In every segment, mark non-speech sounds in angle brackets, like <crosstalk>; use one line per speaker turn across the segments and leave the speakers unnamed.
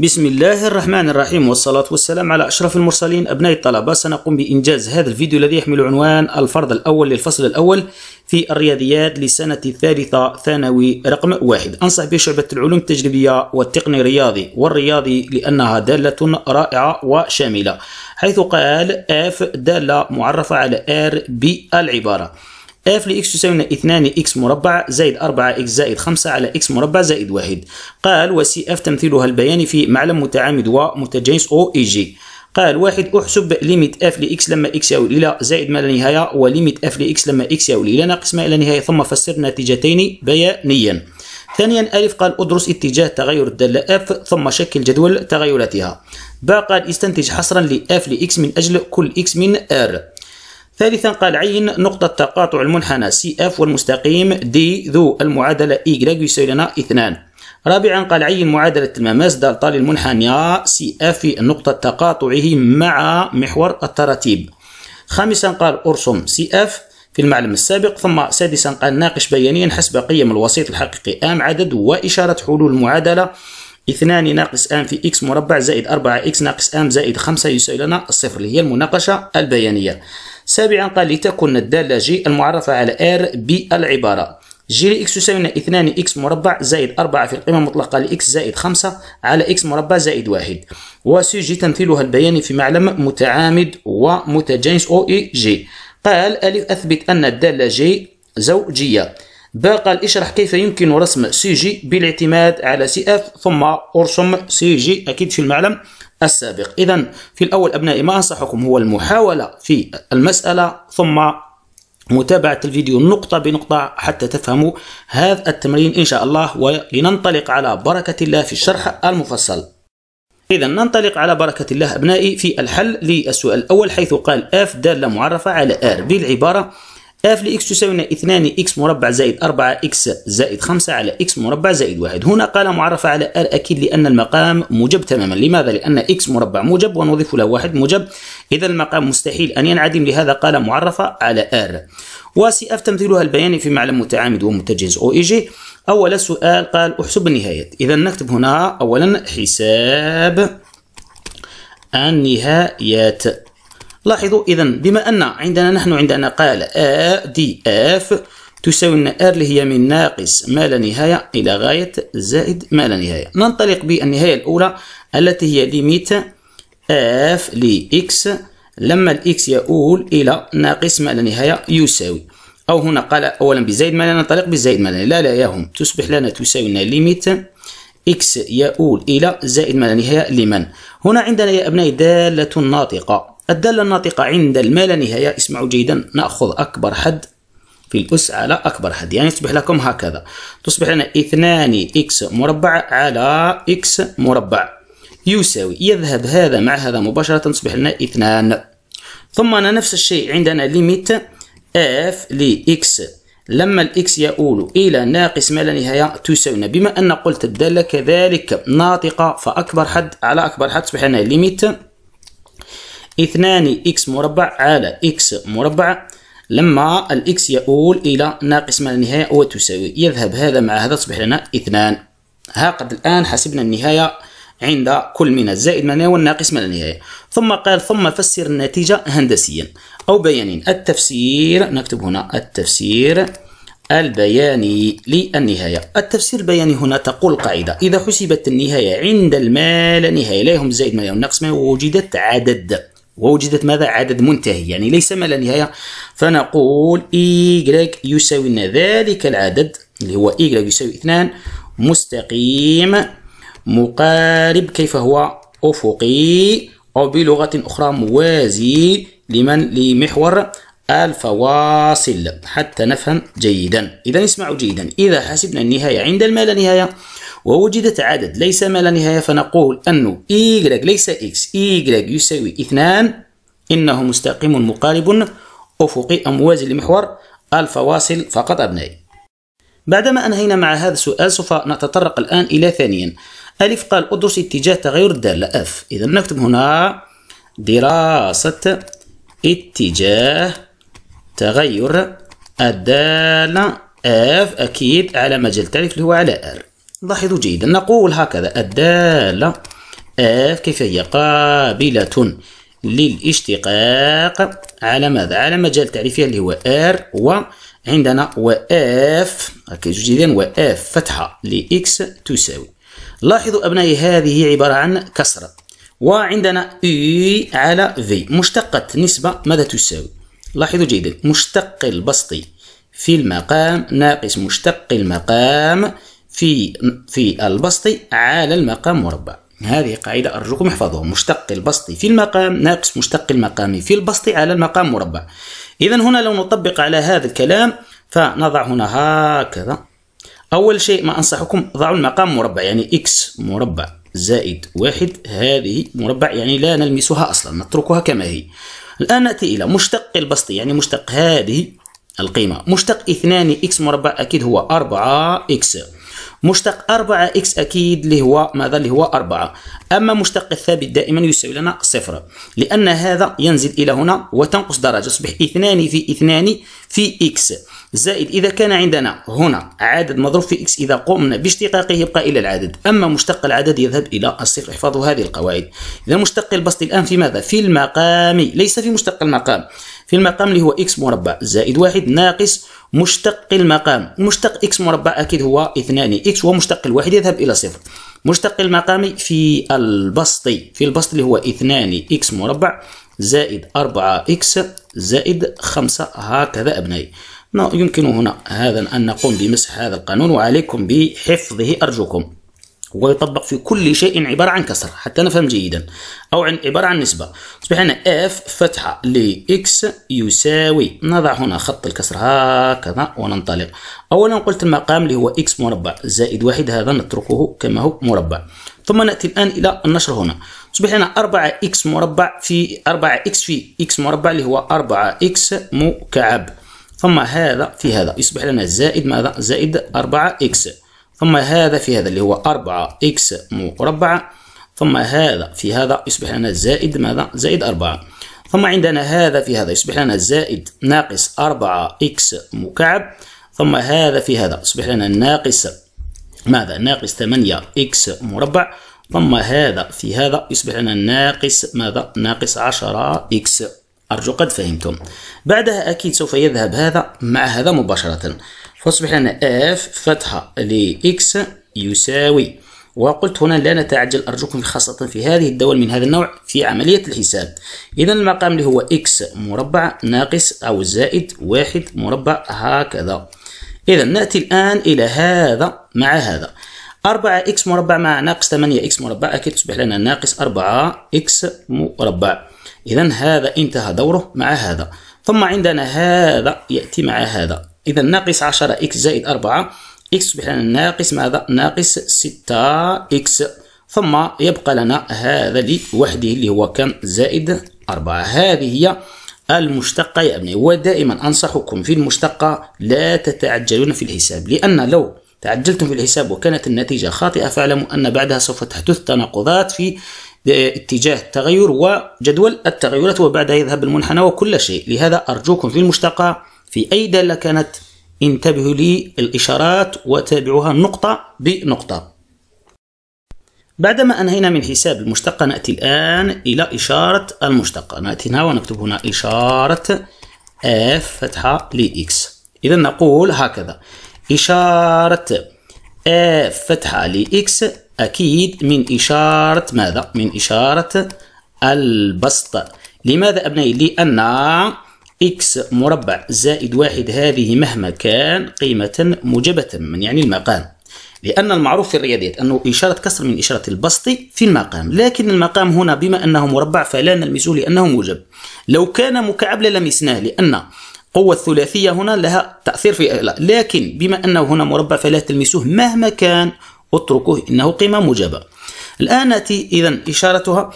بسم الله الرحمن الرحيم والصلاة والسلام على أشرف المرسلين أبناء الطلبة سنقوم بإنجاز هذا الفيديو الذي يحمل عنوان الفرض الأول للفصل الأول في الرياضيات لسنة الثالثة ثانوي رقم واحد أنصح بشعبة العلوم التجريبية والتقني الرياضي والرياضي لأنها دالة رائعة وشاملة حيث قال F دالة معرفة على R بالعبارة f لx تساوي 2x مربع زائد 4x زائد 5 على x مربع زائد 1 قال وسي f تمثيلها البياني في معلم متعامد ومتجانس او اي جي قال واحد احسب ليميت اف لاكس لما اكس يؤول الى زائد ما لا نهايه وليميت اف لاكس لما اكس يؤول الى ناقص ما لا نهايه ثم فسر نتيجتين بيانيا ثانيا ألف قال أدرس اتجاه تغير الدالة اف ثم شكل جدول تغيراتها باء قال استنتج حصرا F لـ لإكس من أجل كل إكس من R ثالثا قال عين نقطة تقاطع المنحنى سي اف والمستقيم دي ذو المعادلة Y e يساوي لنا اثنان رابعا قال عين معادلة المماس دالتا للمنحنى اف في نقطة تقاطعه مع محور التراتيب خامسا قال ارسم سي اف في المعلم السابق ثم سادسا قال ناقش بيانيا حسب قيم الوسيط الحقيقي أم عدد وإشارة حلول المعادلة اثنان ناقص ام في اكس مربع زائد اربعة اكس ناقص ام زائد خمسة يساوي لنا الصفر اللي هي المناقشة البيانية سابعا قال لتكن الدالة جي المعرفة على R بالعبارة جي لإكس يساوينا 2 إكس مربع زائد 4 في القيمة المطلقة لإكس زائد 5 على إكس مربع زائد 1 وسيجي تمثيلها البياني في معلم متعامد ومتجانس أو إي جي قال ألف أثبت أن الدالة جي زوجية با قال اشرح كيف يمكن رسم سي جي بالاعتماد على سي اف ثم ارسم سي جي اكيد في المعلم السابق إذا في الأول أبنائي ما أنصحكم هو المحاولة في المسألة ثم متابعة الفيديو نقطة بنقطة حتى تفهموا هذا التمرين إن شاء الله ولننطلق على بركة الله في الشرح المفصل إذا ننطلق على بركة الله أبنائي في الحل للسؤال الأول حيث قال F دالة معرفة على R بالعبارة اف لإكس تساوينا 2 إكس مربع زائد 4 إكس زائد 5 على إكس مربع زائد 1 هنا قال معرفة على ال أكيد لأن المقام موجب تماما لماذا؟ لأن إكس مربع موجب ونضيف له 1 موجب إذا المقام مستحيل أن ينعدم لهذا قال معرفة على ار وسي اف تمثيلها البياني في معلم متعامد ومتجهز او اي جي اول سؤال قال احسب النهايات اذا نكتب هنا اولا حساب النهايات لاحظوا إذا بما أن عندنا نحن عندنا قال آ دي اف تساوي لنا ار اللي هي من ناقص ما لا نهاية إلى غاية زائد ما لا نهاية ننطلق بالنهاية الأولى التي هي ليميت اف لإكس لما الإكس يؤول إلى ناقص ما لا نهاية يساوي أو هنا قال أولا بزائد ما لا ننطلق بزائد ما لا لا لا يهم تصبح لنا تساوي لنا ليميت إكس يؤول إلى زائد ما لا نهاية لمن هنا عندنا يا أبنائي دالة ناطقة الدالة الناطقة عند الما لا نهاية اسمعوا جيدا نأخذ أكبر حد في الأس على أكبر حد يعني يصبح لكم هكذا تصبح لنا اثنان إكس مربع على إكس مربع يساوي يذهب هذا مع هذا مباشرة تصبح لنا اثنان ثم أنا نفس الشيء عندنا ليميت اف لإكس لما الإكس يؤول إلى ناقص ما لا نهاية تساوينا بما أن قلت الدالة كذلك ناطقة فأكبر حد على أكبر حد تصبح لنا ليميت اثنان إكس مربع على إكس مربع لما الإكس يؤول إلى ناقص ما النهاية وتساوي يذهب هذا مع هذا تصبح لنا اثنان ها قد الآن حسبنا النهاية عند كل من الزائد من والناقص ما النهاية ثم قال ثم فسر النتيجة هندسيا أو بياني التفسير نكتب هنا التفسير البياني للنهاية التفسير البياني هنا تقول قاعدة إذا حسبت النهاية عند المال نهاية لا يهم الزائد من نقص ما وجدت عدد ووجدت ماذا عدد منتهي يعني ليس ما لا نهاية فنقول اي يساوي لنا ذلك العدد اللي هو اي يساوي اثنان مستقيم مقارب كيف هو أفقي أو بلغة أخرى موازي لمن لمحور الفواصل حتى نفهم جيدا إذا اسمعوا جيدا إذا حسبنا النهاية عند ما لا نهاية ووجدت عدد ليس ما لا نهاية فنقول أن y ليس x y يساوي اثنان إنه مستقيم مقارب أفقي أو موازي لمحور الفواصل فقط أبنائي بعدما أنهينا مع هذا السؤال سوف نتطرق الآن إلى ثانيا ألف قال أدرس اتجاه تغير الدالة F إذا نكتب هنا دراسة اتجاه تغير الدالة F أكيد على مجال تعرف اللي هو على R لاحظوا جيدا نقول هكذا الدالة اف كيف هي قابلة للاشتقاق على ماذا على مجال تعريفها اللي هو ار وعندنا واف جيدا واف فتحة لاكس تساوي لاحظوا أبنائي هذه عبارة عن كسرة وعندنا اي e على في مشتقة نسبة ماذا تساوي لاحظوا جيدا مشتق البسطي في المقام ناقص مشتق المقام في في البسط على المقام مربع هذه قاعدة أرجوكم احفظوها مشتق البسط في المقام ناقص مشتق المقام في البسط على المقام مربع إذا هنا لو نطبق على هذا الكلام فنضع هنا هكذا أول شيء ما أنصحكم ضعوا المقام مربع يعني إكس مربع زائد واحد هذه مربع يعني لا نلمسها أصلا نتركها كما هي الآن نأتي إلى مشتق البسط يعني مشتق هذه القيمة مشتق اثنان إكس مربع أكيد هو أربعة إكس مشتق 4 اكس اكيد اللي هو ماذا اللي هو 4 اما مشتق الثابت دائما يساوي لنا صفر لان هذا ينزل الى هنا وتنقص درجه يصبح اثنان في اثنان في اكس زائد إذا كان عندنا هنا عدد مضروب في إكس إذا قمنا باشتقاقه يبقى إلى العدد أما مشتق العدد يذهب إلى الصفر احفظوا هذه القواعد إذا مشتق البسط الآن في ماذا؟ في المقام ليس في مشتق المقام في المقام اللي هو إكس مربع زائد واحد ناقص مشتق المقام مشتق إكس مربع أكيد هو اثنان إكس هو مشتق الواحد يذهب إلى صفر مشتق المقام في البسط في البسط اللي هو اثنان إكس مربع زائد أربعة إكس زائد خمسة هكذا أبنائي يمكن هنا هذا أن نقوم بمسح هذا القانون وعليكم بحفظه أرجوكم هو يطبق في كل شيء عبارة عن كسر حتى نفهم جيدا أو عن عبارة عن نسبة تصبح هنا f فتحة ل x يساوي نضع هنا خط الكسر هكذا وننطلق أولا قلت المقام اللي هو x مربع زائد واحد هذا نتركه كما هو مربع ثم نأتي الآن إلى النشر هنا تصبح لنا 4 x مربع في 4 x في x مربع اللي هو 4 x مكعب ثم هذا في هذا يصبح لنا زائد ماذا زائد 4 x ثم هذا في هذا اللي هو 4 إكس مربع ثم هذا في هذا يصبح لنا زائد ماذا زائد 4 ثم عندنا هذا في هذا يصبح لنا زائد ناقص 4 إكس مكعب ثم هذا في هذا يصبح لنا ناقص ماذا ناقص 8 إكس مربع ثم هذا في هذا يصبح لنا ناقص ماذا ناقص 10 إكس أرجو قد فهمتم بعدها أكيد سوف يذهب هذا مع هذا مباشرة فاصبح لنا اف فتحة لإكس يساوي وقلت هنا لا نتعجل أرجوكم خاصة في هذه الدول من هذا النوع في عملية الحساب إذا المقام اللي هو إكس مربع ناقص أو زائد واحد مربع هكذا إذا نأتي الآن إلى هذا مع هذا 4 إكس مربع مع ناقص 8 إكس مربع أكيد تصبح لنا ناقص 4 إكس مربع إذا هذا انتهى دوره مع هذا ثم عندنا هذا يأتي مع هذا إذا ناقص 10 إكس زائد 4 إكس تصبح لنا ناقص ماذا؟ ناقص 6 إكس ثم يبقى لنا هذا لوحده اللي هو كم زائد 4 هذه هي المشتقة يا أبني ودائما أنصحكم في المشتقة لا تتعجلون في الحساب لأن لو تعجلتم في الحساب وكانت النتيجة خاطئة فاعلموا أن بعدها سوف تحدث تناقضات في آه، اتجاه التغير وجدول التغيرات وبعدها يذهب المنحنى وكل شيء لهذا أرجوكم في المشتقة في أي دالة كانت انتبهوا لي الإشارات وتابعوها نقطة بنقطة بعدما أنهينا من حساب المشتقة نأتي الآن إلى إشارة المشتقة نأتي هنا ونكتب هنا إشارة F فتحة لإكس إذا نقول هكذا إشارة F فتحة لإكس أكيد من إشارة ماذا؟ من إشارة البسط لماذا أبنائي؟ لأن إكس مربع زائد واحد هذه مهما كان قيمة موجبة من يعني المقام لأن المعروف في الرياضيات أنه إشارة كسر من إشارة البسط في المقام لكن المقام هنا بما أنه مربع فلا نلمسه لأنه موجب لو كان مكعب للمسناه لأن قوة الثلاثية هنا لها تأثير في لا. لكن بما أنه هنا مربع فلا تلمسوه مهما كان اتركوه إنه قيمة موجبة الآن أتي إذا إشارتها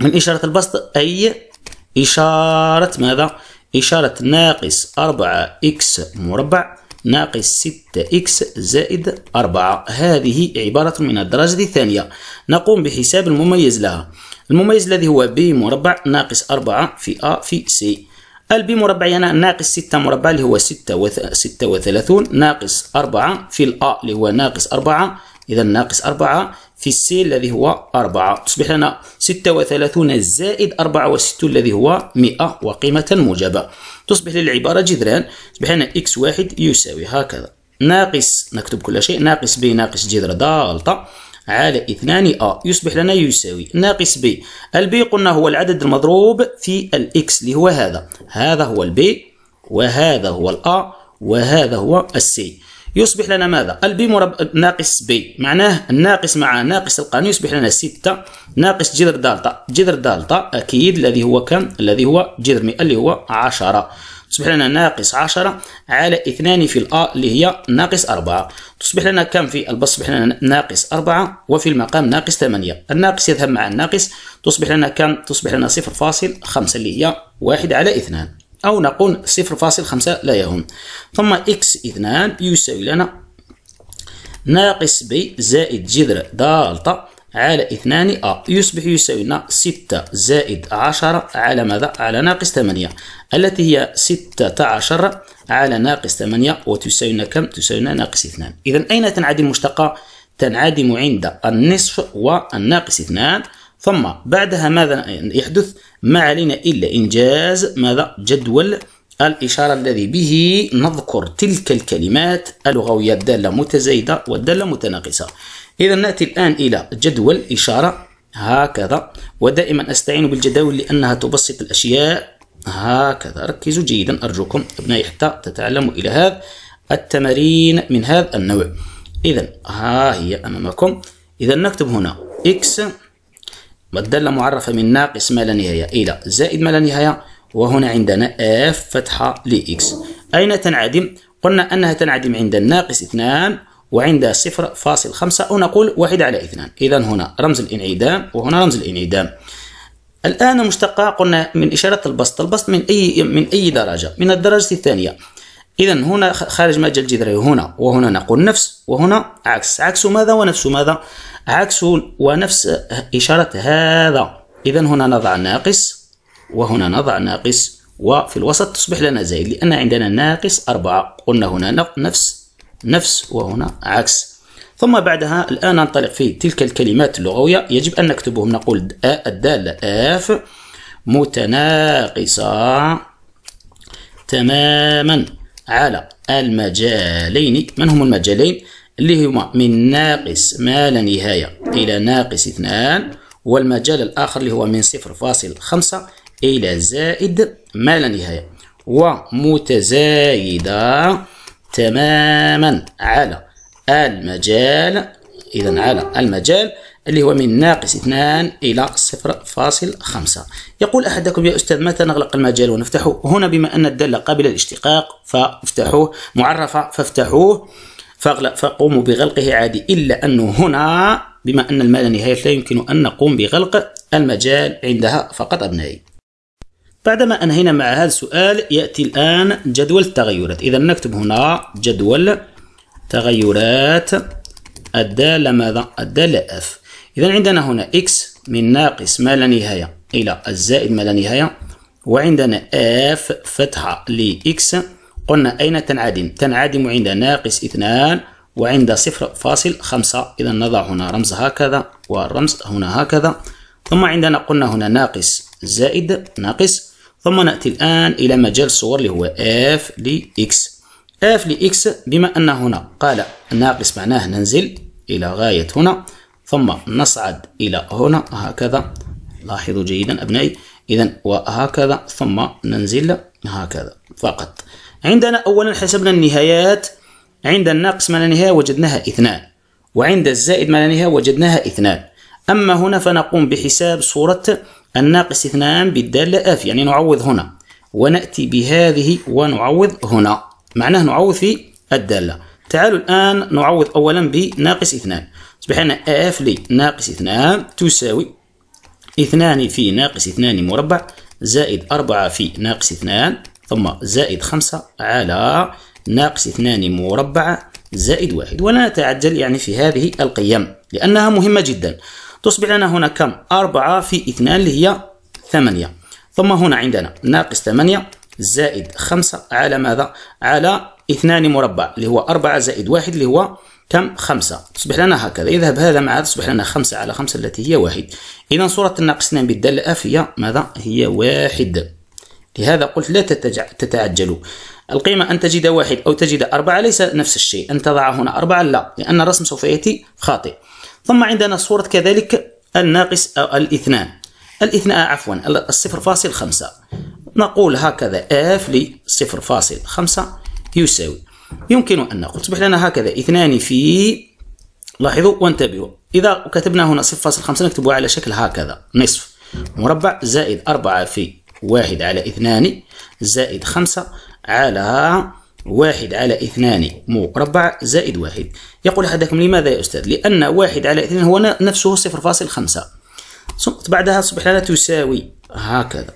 من إشارة البسط أي إشارة ماذا؟ إشارة ناقص 4x مربع ناقص 6x زائد 4 هذه عبارة من الدرجة الثانية نقوم بحساب المميز لها المميز الذي هو b مربع ناقص 4 في a في c البي مربع هنا ناقص 6 مربع اللي هو 36 ناقص 4 في الأ اللي هو ناقص 4 إذا ناقص 4 في السي الذي هو 4 تصبح لنا 36 زائد 64 الذي هو 100 وقيمة موجبة تصبح للعبارة جذران تصبح لنا x واحد يساوي هكذا ناقص نكتب كل شيء ناقص ب ناقص جذر دالتا على 2 أ يصبح لنا يساوي ناقص ب البي قلنا هو العدد المضروب في الإكس اللي هو هذا هذا هو البي وهذا هو الأ وهذا هو السي يصبح لنا ماذا البي مربع ناقص بي معناه الناقص مع ناقص القانون يصبح لنا 6 ناقص جذر دالتا جذر دالتا اكيد الذي هو كم الذي هو جذر مئة اللي هو 10 تصبح لنا ناقص 10 على 2 في الأ اللي هي ناقص 4 تصبح لنا كم في البسط تصبح لنا ناقص 4 وفي المقام ناقص 8 الناقص يذهب مع الناقص تصبح لنا كم تصبح لنا 0.5 اللي هي 1 على 2 أو نقول 0.5 لا يهم ثم إكس اثنان يساوي لنا ناقص بي زائد جذر دالتا على اثنان أ يصبح يساوي لنا 6 زائد 10 على ماذا؟ على ناقص 8 التي هي 16 على ناقص 8 وتساوي لنا كم؟ تساوي لنا ناقص 2 إذا أين تنعدم المشتقة؟ تنعدم عند النصف والناقص إثنان ثم بعدها ماذا يحدث ما علينا إلا إنجاز ماذا جدول الإشارة الذي به نذكر تلك الكلمات اللغوية الدالة متزايدة والدالة متناقصة إذا نأتي الآن إلى جدول إشارة هكذا ودائما أستعين بالجداول لأنها تبسط الأشياء هكذا ركزوا جيدا أرجوكم أبنائي حتى تتعلموا إلى هذا التمارين من هذا النوع إذا ها هي أمامكم إذا نكتب هنا إكس والدالة معرفة من ناقص ما لا نهاية إلى زائد ما لا نهاية وهنا عندنا اف فتحة لإكس أين تنعدم؟ قلنا أنها تنعدم عند الناقص 2 وعند 0.5 أو نقول 1 على 2 إذا هنا رمز الانعدام وهنا رمز الانعدام الآن مشتقة قلنا من إشارة البسط البسط من أي من أي درجة من الدرجة الثانية إذا هنا خارج مجال جذري أيوه. هنا وهنا نقول نفس وهنا عكس عكس ماذا ونفس ماذا عكس ونفس إشارة هذا إذا هنا نضع ناقص وهنا نضع ناقص وفي الوسط تصبح لنا زائد لأن عندنا ناقص أربعة قلنا هنا نفس نفس وهنا عكس ثم بعدها الآن ننطلق في تلك الكلمات اللغوية يجب أن نكتبهم نقول الدالة آف متناقصة تماما على المجالين من هم المجالين اللي هما من ناقص ما لا نهاية إلى ناقص اثنان والمجال الآخر اللي هو من صفر فاصل خمسة إلى زائد ما لا نهاية ومتزايدة تماما على المجال إذا على المجال اللي هو من ناقص 2 إلى 0.5 يقول أحدكم يا أستاذ متى نغلق المجال ونفتحه هنا بما أن الدالة قابلة للاشتقاق فافتحوه معرفة فافتحوه فاغلق فقوموا بغلقه عادي إلا أنه هنا بما أن المال نهاية لا يمكن أن نقوم بغلق المجال عندها فقط أبنائي بعدما أنهينا مع هذا السؤال يأتي الآن جدول التغيرات إذا نكتب هنا جدول تغيرات الدالة ماذا؟ الدالة F إذا عندنا هنا إكس من ناقص ما لا نهاية إلى الزائد ما لا نهاية وعندنا اف فتحة لإكس قلنا أين تنعدم؟ تنعدم عند ناقص اثنان وعند صفر فاصل خمسة إذا نضع هنا رمز هكذا والرمز هنا هكذا ثم عندنا قلنا هنا ناقص زائد ناقص ثم نأتي الآن إلى مجال الصور اللي هو اف لإكس اف لإكس بما أن هنا قال ناقص معناه ننزل إلى غاية هنا ثم نصعد إلى هنا هكذا لاحظوا جيدا أبنائي إذا وهكذا ثم ننزل هكذا فقط عندنا أولا حسبنا النهايات عند الناقص لا نهاية وجدناها اثنان وعند الزائد لا نهاية وجدناها اثنان أما هنا فنقوم بحساب صورة الناقص اثنان بالدالة آف يعني نعوض هنا ونأتي بهذه ونعوض هنا معناه نعوض في الدالة تعالوا الآن نعوض أولا بناقص اثنان تصبح لنا اف لي ناقص اثنان تساوي اثنان في ناقص اثنان مربع زائد أربعة في ناقص اثنان ثم زائد خمسة على ناقص اثنان مربع زائد واحد ولا نتعجل يعني في هذه القيم لأنها مهمة جدا تصبح لنا هنا كم أربعة في اثنان اللي هي ثمانية ثم هنا عندنا ناقص ثمانية زائد خمسة على ماذا؟ على اثنان مربع اللي هو 4 زائد واحد اللي هو كم خمسة تصبح لنا هكذا يذهب هذا مع تصبح لنا خمسة على خمسة التي هي واحد إذا صورة الناقص اثنان نعم بالدالة اف هي ماذا هي واحد لهذا قلت لا تتعجلوا القيمة أن تجد واحد أو تجد أربعة ليس نفس الشيء أن تضع هنا أربعة لا لأن الرسم سوف يأتي خاطئ ثم عندنا صورة كذلك الناقص أو الاثنان الاثنان عفوا الصفر فاصل خمسة نقول هكذا اف لصفر فاصل خمسة يساوي يمكن أن نقول تصبح لنا هكذا اثنان في لاحظوا وانتبهوا إذا كتبنا هنا 0.5 نكتبها على شكل هكذا نصف مربع زائد 4 في 1 على 2 زائد 5 على 1 على 2 مربع زائد 1 يقول أحدكم لماذا يا أستاذ لأن 1 على 2 هو نفسه 0.5 بعدها تصبح لنا تساوي هكذا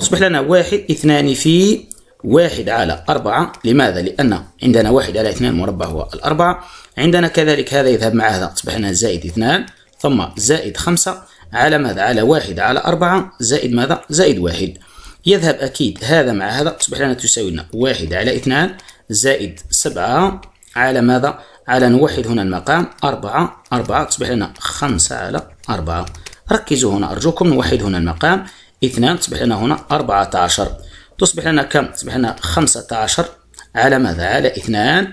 تصبح لنا واحد اثنان في واحد على أربعة لماذا؟ لأن عندنا واحد على اثنان مربع هو الأربعة عندنا كذلك هذا يذهب مع هذا تصبح لنا زائد اثنان ثم زائد خمسة على ماذا؟ على واحد على أربعة زائد ماذا؟ زائد واحد يذهب أكيد هذا مع هذا تصبح لنا تساوي لنا واحد على اثنان زائد سبعة على ماذا؟ على نوحد هنا المقام أربعة أربعة تصبح لنا خمسة على أربعة ركزوا هنا أرجوكم نوحد هنا المقام اثنان تصبح لنا هنا أربعة عشر تصبح لنا كم تصبح لنا 15 على ماذا على 2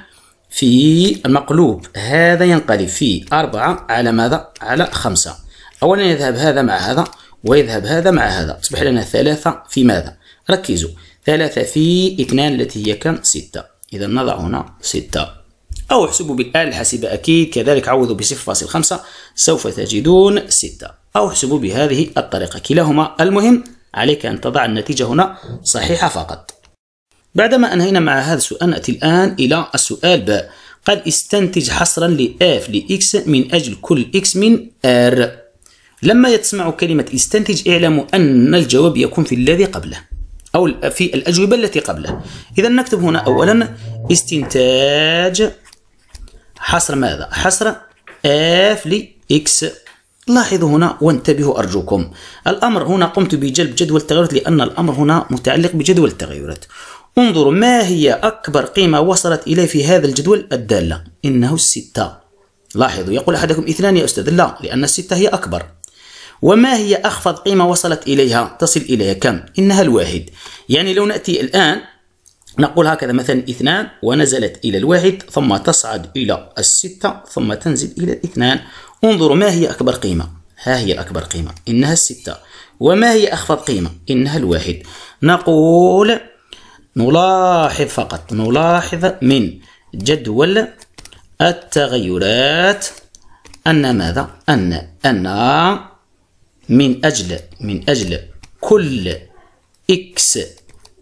في المقلوب هذا ينقلب في أربعة على ماذا على خمسة أولا يذهب هذا مع هذا ويذهب هذا مع هذا تصبح لنا ثلاثة في ماذا ركزوا ثلاثة في اثنان التي هي كم ستة إذا نضع هنا ستة أو احسبوا بالآلة الحاسبة أكيد كذلك عوضوا بصفر فاصل خمسة سوف تجدون ستة أو احسبوا بهذه الطريقة كلاهما المهم عليك أن تضع النتيجة هنا صحيحة فقط بعدما أنهينا مع هذا السؤال نأتي الآن إلى السؤال باء قد استنتج حصرا لـ X من أجل كل X من آر لما يتسمع كلمة استنتج اعلموا أن الجواب يكون في الذي قبله أو في الأجوبة التي قبله إذا نكتب هنا أولا استنتاج حصر ماذا؟ حصر لـ X لاحظوا هنا وانتبهوا أرجوكم الأمر هنا قمت بجلب جدول التغيرات لأن الأمر هنا متعلق بجدول التغيرات انظروا ما هي أكبر قيمة وصلت إليه في هذا الجدول الدالة إنه الستة لاحظوا يقول أحدكم اثنان يا أستاذ لا لأن الستة هي أكبر وما هي أخفض قيمة وصلت إليها تصل إليها كم إنها الواحد يعني لو نأتي الآن نقول هكذا مثلا اثنان ونزلت إلى الواحد ثم تصعد إلى الستة ثم تنزل إلى الاثنان انظروا ما هي أكبر قيمة ها هي أكبر قيمة إنها الستة وما هي أخفض قيمة إنها الواحد نقول نلاحظ فقط نلاحظ من جدول التغيرات أن ماذا أن أن من أجل من أجل كل إكس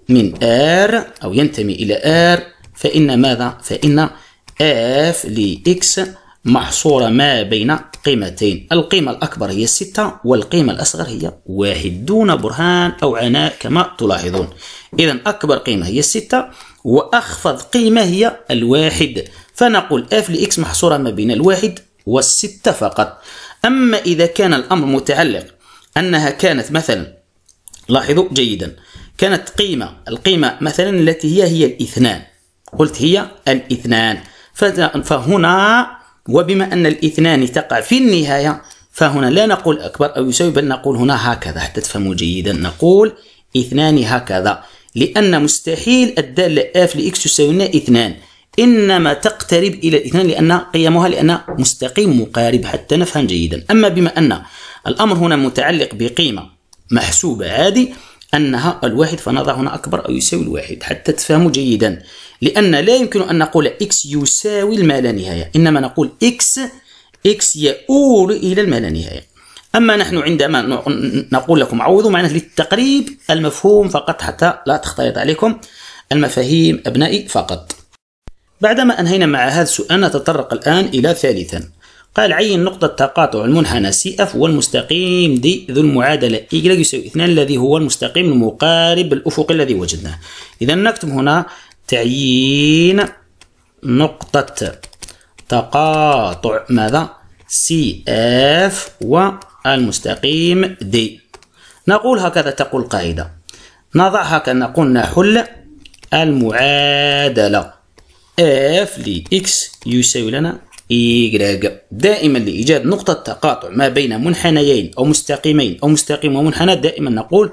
من آر أو ينتمي إلى آر فإن ماذا فإن اف لإكس محصورة ما بين قيمتين القيمة الأكبر هي الستة والقيمة الأصغر هي واحد دون برهان أو عناء كما تلاحظون إذا أكبر قيمة هي الستة وأخفض قيمة هي الواحد فنقول f لx محصورة ما بين الواحد والستة فقط أما إذا كان الأمر متعلق أنها كانت مثلا لاحظوا جيدا كانت قيمة القيمة مثلا التي هي هي الاثنان قلت هي الاثنان فهنا وبما أن الاثنان تقع في النهاية فهنا لا نقول أكبر أو يساوي بل نقول هنا هكذا حتى تفهموا جيدا نقول اثنان هكذا لأن مستحيل الدالة اف لإكس تساوي اثنان إنما تقترب إلى الاثنان لأن قيمها لأن مستقيم مقارب حتى نفهم جيدا أما بما أن الأمر هنا متعلق بقيمة محسوبة عادي أنها الواحد فنضع هنا أكبر أو يساوي الواحد حتى تفهموا جيدا لأن لا يمكن أن نقول x يساوي الما لا نهاية إنما نقول x x يؤول إلى الما لا نهاية أما نحن عندما نقول لكم عوضوا معناه للتقريب المفهوم فقط حتى لا تختلط عليكم المفاهيم أبنائي فقط بعدما أنهينا مع هذا السؤال نتطرق الآن إلى ثالثا قال عين نقطة تقاطع المنحنى سي اف والمستقيم دي ذو المعادلة y يساوي 2 الذي هو المستقيم المقارب الأفقي الذي وجدناه إذا نكتب هنا تعيين نقطة تقاطع ماذا سي اف والمستقيم دي نقول هكذا تقول القاعدة نضع هكذا نقول نحل المعادلة اف لإكس يساوي لنا إيجراج دائما لإيجاد نقطة تقاطع ما بين منحنيين أو مستقيمين أو مستقيم ومنحنى دائما نقول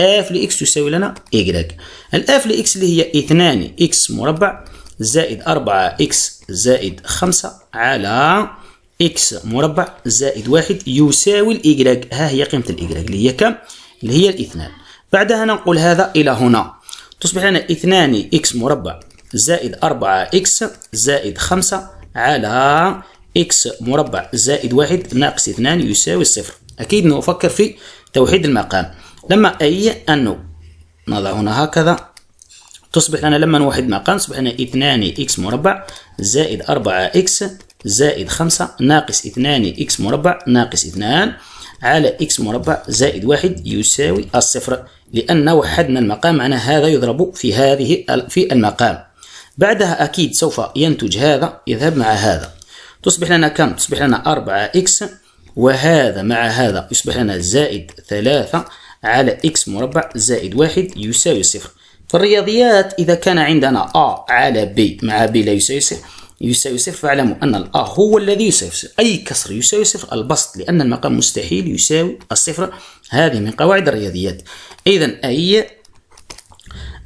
اف لإكس تساوي لنا إيجريك الآف لإكس اللي هي 2 إكس مربع زائد 4 إكس زائد 5 على إكس مربع زائد 1 يساوي الإيجريك ها هي قيمة الإيجريك اللي هي كم؟ اللي هي الاثنان بعدها ننقل هذا إلى هنا تصبح لنا 2 إكس مربع زائد 4 إكس زائد 5 على إكس مربع زائد 1 ناقص 2 يساوي الصفر أكيد نفكر في توحيد المقام لما أي أنه نضع هنا هكذا تصبح لنا لما نوحد ما قام تصبح لنا 2 إكس مربع زائد 4 إكس زائد 5 ناقص 2 إكس مربع ناقص 2 على إكس مربع زائد 1 يساوي الصفر لأن وحدنا المقام معناه هذا يضرب في هذه في المقام بعدها أكيد سوف ينتج هذا يذهب مع هذا تصبح لنا كم؟ تصبح لنا 4 إكس وهذا مع هذا يصبح لنا زائد 3 على إكس مربع زائد واحد يساوي صفر في الرياضيات إذا كان عندنا A على B مع B لا يساوي صفر يساوي صفر فاعلموا أن الأ هو الذي يساوي صفر أي كسر يساوي صفر البسط لأن المقام مستحيل يساوي الصفر هذه من قواعد الرياضيات إذا أي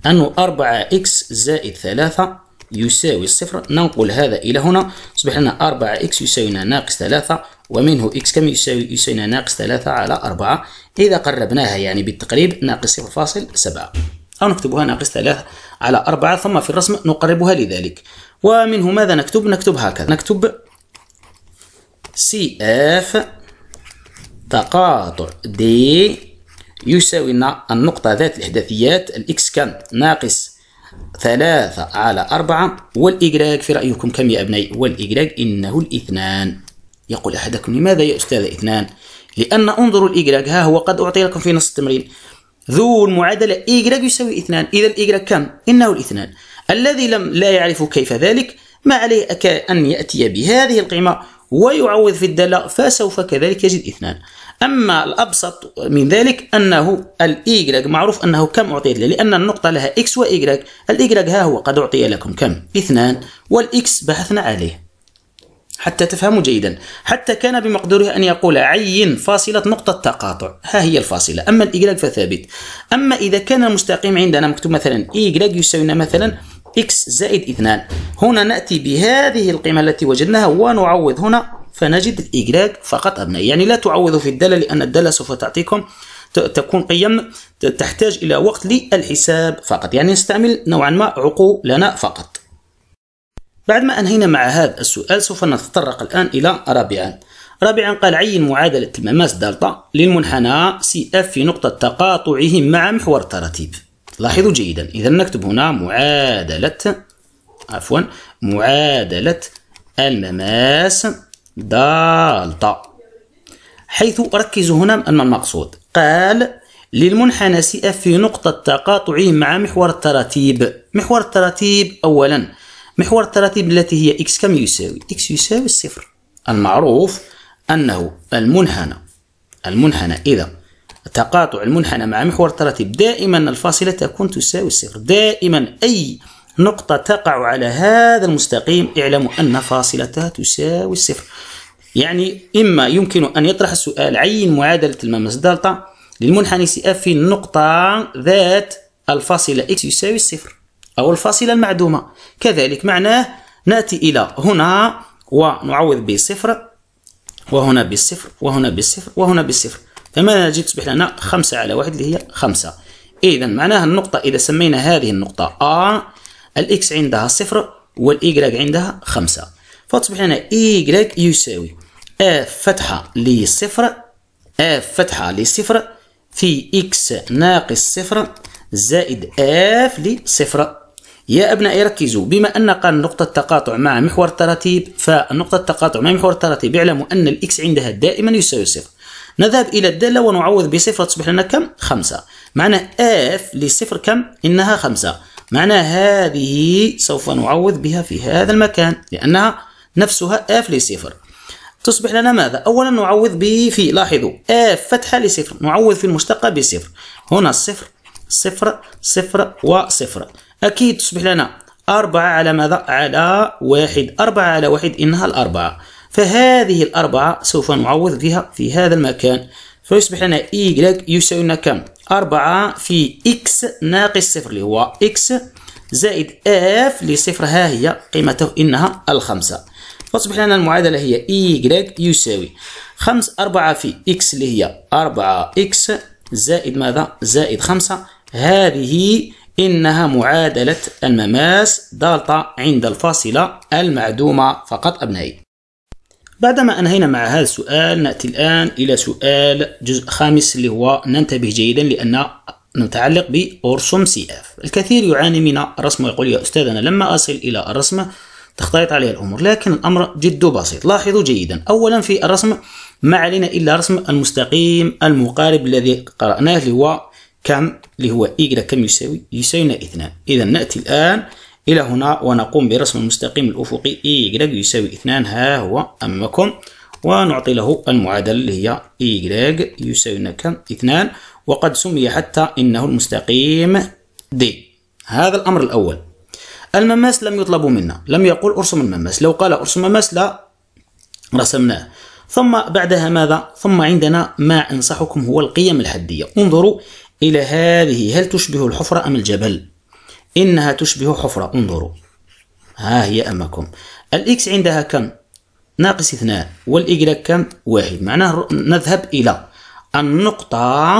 أنه 4x زائد 3 يساوي الصفر ننقل هذا إلى هنا أصبح لنا 4x يساوي ناقص 3 ومنه x كم يساوي يساوينا ناقص 3 على 4 إذا قربناها يعني بالتقريب ناقص 0.7 أو نكتبها ناقص 3 على 4 ثم في الرسم نقربها لذلك ومنه ماذا نكتب نكتب هكذا نكتب CF تقاطع D يساوي لنا النقطة ذات الإحداثيات الإكس كان ناقص ثلاثة على أربعة والإجراج في رأيكم كم يا أبني والإجراج إنه الاثنان يقول أحدكم لماذا يا أستاذ اثنان لأن انظروا الإيجراج ها هو قد أعطي لكم في نص التمرين ذو المعادلة إيجراج يساوي اثنان إذا الإيجراج كم؟ إنه الاثنان الذي لم لا يعرف كيف ذلك ما عليه أن يأتي بهذه القيمة ويعوض في الدالة فسوف كذلك يجد اثنان أما الأبسط من ذلك أنه الإيجراج معروف أنه كم أعطيت له لأن النقطة لها إكس وإيجراج الإيجراج ها هو قد أعطي لكم كم؟ اثنان والإكس بحثنا عليه حتى تفهموا جيدا حتى كان بمقدوره أن يقول عين فاصلة نقطة تقاطع ها هي الفاصلة أما الإجراج فثابت أما إذا كان المستقيم عندنا مكتوب مثلا إجراج يساوينا مثلا x زائد 2 هنا نأتي بهذه القيمة التي وجدناها ونعوض هنا فنجد الإجراج فقط أبنائي يعني لا تعوضوا في الدالة لأن الدالة سوف تعطيكم تكون قيم تحتاج إلى وقت للحساب فقط يعني نستعمل نوعا ما عقولنا فقط بعد ما أنهينا مع هذا السؤال سوف نتطرق الآن إلى رابعا رابعا قال عين معادلة المماس دلتا للمنحنى سي اف في نقطة تقاطعه مع محور التراتيب لاحظوا جيدا إذا نكتب هنا معادلة عفوا معادلة المماس دلتا حيث ركزوا هنا أن المقصود قال للمنحنى سي اف في نقطة تقاطعه مع محور التراتيب محور التراتيب أولا محور التراتيب التي هي إكس كم يساوي إكس يساوي الصفر المعروف أنه المنحنى المنحنى إذا تقاطع المنحنى مع محور التراتيب دائما الفاصلة تكون تساوي الصفر دائما أي نقطة تقع على هذا المستقيم اعلموا أن فاصلتها تساوي الصفر يعني إما يمكن أن يطرح السؤال عين معادلة الممس دلتا للمنحنى سي اف في النقطة ذات الفاصلة إكس يساوي الصفر أو الفاصلة المعدومة كذلك معناه نأتي إلى هنا ونعوض بصفر وهنا بالصفر وهنا بالصفر وهنا بالصفر فماذا نجد تصبح لنا خمسة على واحد اللي هي خمسة إذا معناها النقطة إذا سمينا هذه النقطة A الإكس عندها صفر والإيكغيك عندها خمسة فتصبح لنا إيكغيك يساوي إف فتحة لصفر إف فتحة لصفر في إكس ناقص صفر زائد إف لصفر يا أبنائي ركزوا بما أن قال نقطة تقاطع مع محور التراتيب فنقطة التقاطع مع محور التراتيب يعلم أن الإكس عندها دائما يساوي صفر نذهب إلى الدالة ونعوض بصفر تصبح لنا كم؟ خمسة معنى اف لصفر كم؟ إنها خمسة معنى هذه سوف نعوض بها في هذا المكان لأنها نفسها اف لصفر تصبح لنا ماذا؟ أولا نعوض ب في لاحظوا اف فتحة لصفر نعوض في المشتقة بصفر هنا صفر صفر صفر وصفر أكيد تصبح لنا أربعة على ماذا؟ على واحد أربعة على واحد إنها الأربعة فهذه الأربعة سوف نعوض بها في هذا المكان فيصبح لنا إي يساوي لنا كم؟ أربعة في إكس ناقص صفر اللي هو إكس زائد اف لصفر ها هي قيمته إنها الخمسة فتصبح لنا المعادلة هي إي يساوي خمس أربعة في إكس اللي هي أربعة إكس زائد ماذا؟ زائد خمسة هذه إنها معادلة المماس دالتا عند الفاصلة المعدومة فقط أبنائي بعدما أنهينا مع هذا السؤال نأتي الآن إلى سؤال جزء خامس اللي هو ننتبه جيدا لأن نتعلق بأرسم سي اف الكثير يعاني من رسمه يقول يا أستاذ أنا لما أصل إلى الرسمة تختلط عليها الأمور لكن الأمر جد بسيط لاحظوا جيدا أولا في الرسم ما علينا إلا رسم المستقيم المقارب الذي قرأناه اللي هو كم اللي هو إيجرا كم يساوي يساوينا اثنان إذا نأتي الآن إلى هنا ونقوم برسم المستقيم الأفقي إيجرا يساوي اثنان ها هو أمامكم ونعطي له المعادلة اللي هي إيجرا يساوينا كم اثنان وقد سمي حتى إنه المستقيم دي هذا الأمر الأول المماس لم يطلب منا لم يقول ارسم المماس لو قال ارسم المماس لا رسمناه ثم بعدها ماذا ثم عندنا ما انصحكم هو القيم الحديه انظروا إلى هذه هل تشبه الحفرة أم الجبل؟ إنها تشبه حفرة انظروا ها هي أمامكم الإكس عندها كم؟ ناقص اثنان والإيجريك كم؟ واحد معناه نذهب إلى النقطة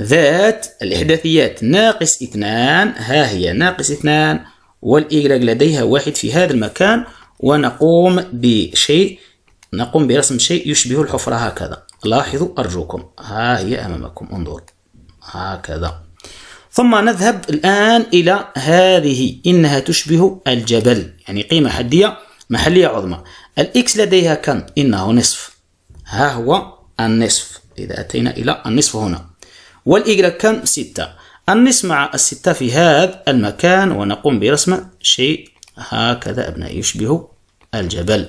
ذات الإحداثيات ناقص اثنان ها هي ناقص اثنان والإيجريك لديها واحد في هذا المكان ونقوم بشيء نقوم برسم شيء يشبه الحفرة هكذا لاحظوا أرجوكم ها هي أمامكم انظروا هكذا ثم نذهب الآن إلى هذه إنها تشبه الجبل يعني قيمة حدية محلية عظمى الإكس لديها كم؟ إنه نصف ها هو النصف إذا أتينا إلى النصف هنا والإجرة كم؟ ستة النصف مع الستة في هذا المكان ونقوم برسم شيء هكذا أبنائي يشبه الجبل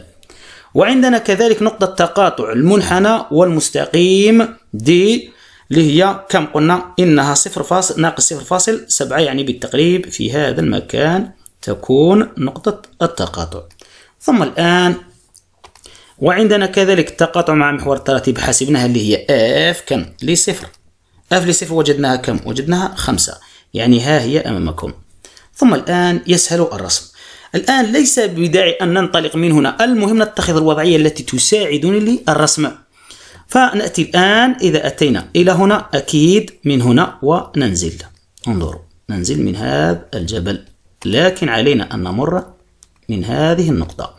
وعندنا كذلك نقطة تقاطع المنحنى والمستقيم دي اللي هي كم قلنا إنها صفر فاصل ناقص صفر فاصل سبعة يعني بالتقريب في هذا المكان تكون نقطة التقاطع ثم الآن وعندنا كذلك التقاطع مع محور التراتيب حسبناها اللي هي اف كم لصفر اف لصفر وجدناها كم وجدناها خمسة يعني ها هي أمامكم ثم الآن يسهل الرسم الآن ليس بداعي أن ننطلق من هنا المهم نتخذ الوضعية التي تساعدني للرسم فنأتي الآن إذا أتينا إلى هنا أكيد من هنا وننزل انظروا ننزل من هذا الجبل لكن علينا أن نمر من هذه النقطة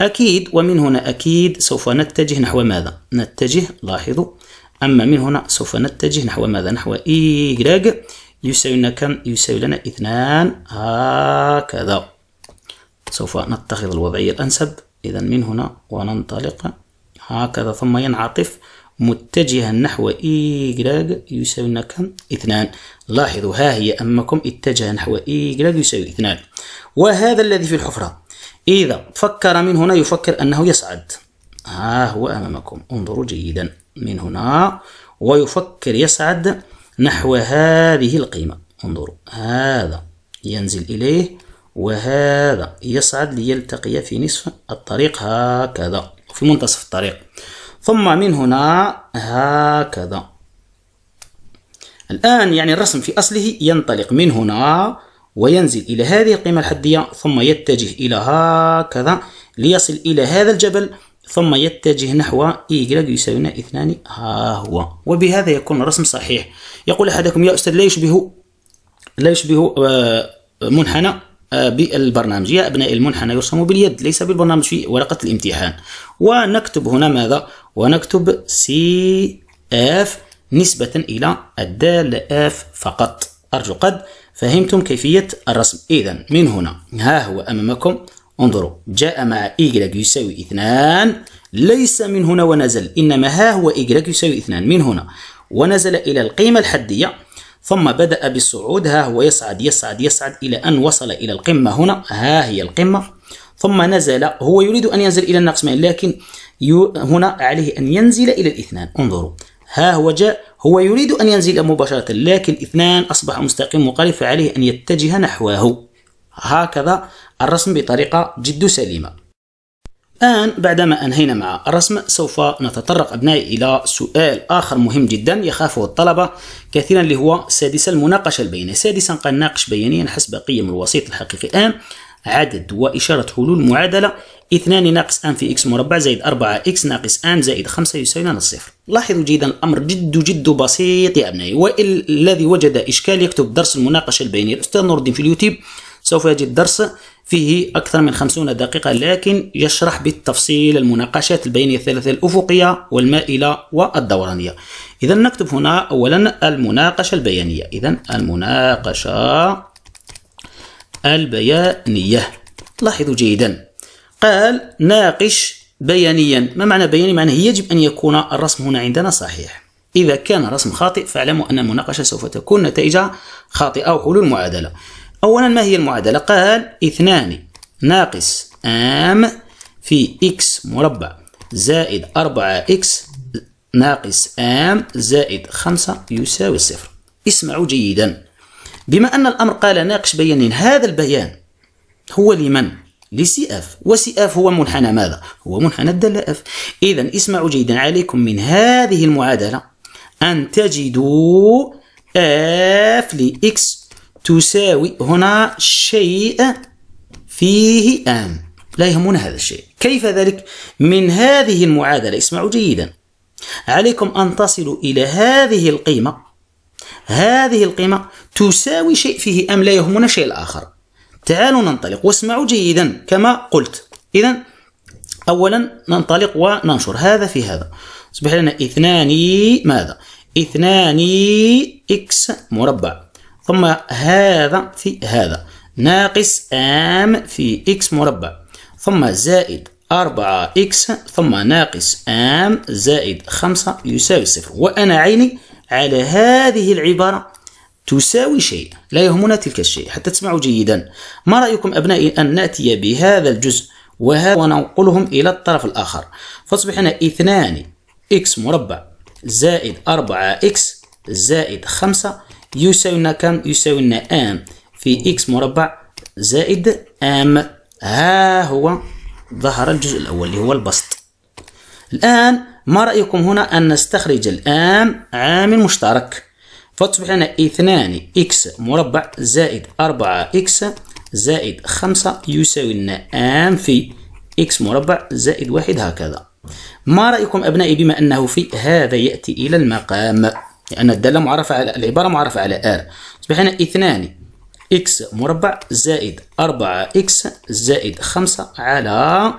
أكيد ومن هنا أكيد سوف نتجه نحو ماذا؟ نتجه لاحظوا أما من هنا سوف نتجه نحو ماذا؟ نحو Y يساوي لنا كم؟ يساوي لنا اثنان هكذا سوف نتخذ الوضعية الأنسب إذا من هنا وننطلق هكذا ثم ينعطف متجها نحو إيكراك e يساوي لنا كم؟ اثنان لاحظوا ها هي أمامكم اتجه نحو إيكراك e يساوي اثنان وهذا الذي في الحفرة إذا فكر من هنا يفكر أنه يصعد ها هو أمامكم انظروا جيدا من هنا ويفكر يصعد نحو هذه القيمة انظروا هذا ينزل إليه وهذا يصعد ليلتقي في نصف الطريق هكذا في منتصف الطريق ثم من هنا هكذا الآن يعني الرسم في أصله ينطلق من هنا وينزل إلى هذه القيمة الحدية ثم يتجه إلى هكذا ليصل إلى هذا الجبل ثم يتجه نحو إيجلاج يساوينا اثنان ها هو وبهذا يكون الرسم صحيح يقول أحدكم يا أستاذ لا يشبه لا يشبه آه، منحنى بالبرنامج يا أبناء المنحنى يرسم باليد ليس بالبرنامج في ورقة الامتحان ونكتب هنا ماذا ونكتب سي اف نسبة إلى الدال اف فقط أرجو قد فهمتم كيفية الرسم إذا من هنا ها هو أمامكم انظروا جاء مع إيجراج يساوي اثنان ليس من هنا ونزل إنما ها هو إيجراج يساوي اثنان من هنا ونزل إلى القيمة الحدية ثم بدأ بالصعود ها هو يصعد يصعد يصعد إلى أن وصل إلى القمة هنا ها هي القمة ثم نزل هو يريد أن ينزل إلى الناقصين لكن هنا عليه أن ينزل إلى الاثنان انظروا ها هو جاء هو يريد أن ينزل مباشرة لكن الاثنان أصبح مستقيم مقارب فعليه أن يتجه نحوه هكذا الرسم بطريقة جد سليمة الآن بعدما أنهينا مع الرسم سوف نتطرق أبنائي إلى سؤال آخر مهم جدا يخافه الطلبة كثيرا اللي هو سادسا المناقشة البينية سادسا قد ناقش بيانيا حسب قيم الوسيط الحقيقي آن عدد وإشارة حلول معادلة 2 ناقص ان في اكس مربع زائد 4 اكس ناقص ان زائد 5 يساوي لنا الصفر لاحظوا جيدا الامر جد جد بسيط يا ابنائي والذي وجد اشكال يكتب درس المناقشه البينيه الاستاذ نور الدين في اليوتيوب سوف يجد درس فيه أكثر من خمسون دقيقة لكن يشرح بالتفصيل المناقشات البينية الثلاثة الأفقية والمائلة والدورانية إذا نكتب هنا أولا المناقشة البيانية إذا المناقشة البيانية لاحظوا جيدا قال ناقش بيانيا ما معنى بياني؟ معنى يجب أن يكون الرسم هنا عندنا صحيح إذا كان رسم خاطئ فاعلموا أن المناقشة سوف تكون نتائجها خاطئة وحلول معادلة أولا ما هي المعادلة؟ قال اثنان ناقص آم في إكس مربع زائد أربعة إكس ناقص آم زائد خمسة يساوي صفر اسمعوا جيدا بما أن الأمر قال ناقش بيانين هذا البيان هو لمن؟ لسي اف وسي اف هو منحنى ماذا؟ هو منحنى الدالة اف إذا اسمعوا جيدا عليكم من هذه المعادلة أن تجدوا اف لإكس تساوي هنا شيء فيه آم لا يهمنا هذا الشيء كيف ذلك من هذه المعادلة اسمعوا جيدا عليكم أن تصلوا إلى هذه القيمة هذه القيمة تساوي شيء فيه أم لا يهمنا شيء الآخر تعالوا ننطلق واسمعوا جيدا كما قلت إذا أولا ننطلق وننشر هذا في هذا أصبح لنا اثنان ماذا اثنان إكس مربع ثم هذا في هذا ناقص ام في اكس مربع ثم زائد 4 اكس ثم ناقص ام زائد 5 يساوي صفر وانا عيني على هذه العباره تساوي شيء لا يهمنا تلك الشيء حتى تسمعوا جيدا ما رايكم ابنائي ان ناتي بهذا الجزء وهذا وننقلهم الى الطرف الاخر فاصبح هنا 2 اكس مربع زائد 4 اكس زائد 5 يساوينا كم يساوينا ام في اكس مربع زائد ام ها هو ظهر الجزء الاول اللي هو البسط الان ما رايكم هنا ان نستخرج الام عامل مشترك فتصبح لنا اثنان اكس مربع زائد اربعة اكس زائد خمسة يساوي لنا ام في اكس مربع زائد واحد هكذا ما رأيكم أبنائي بما أنه في هذا يأتي إلى المقام لأن الدالة معرفة على العبارة معرفة على r تصبح هنا اثنان x مربع زايد أربعة 4x زائد خمسة على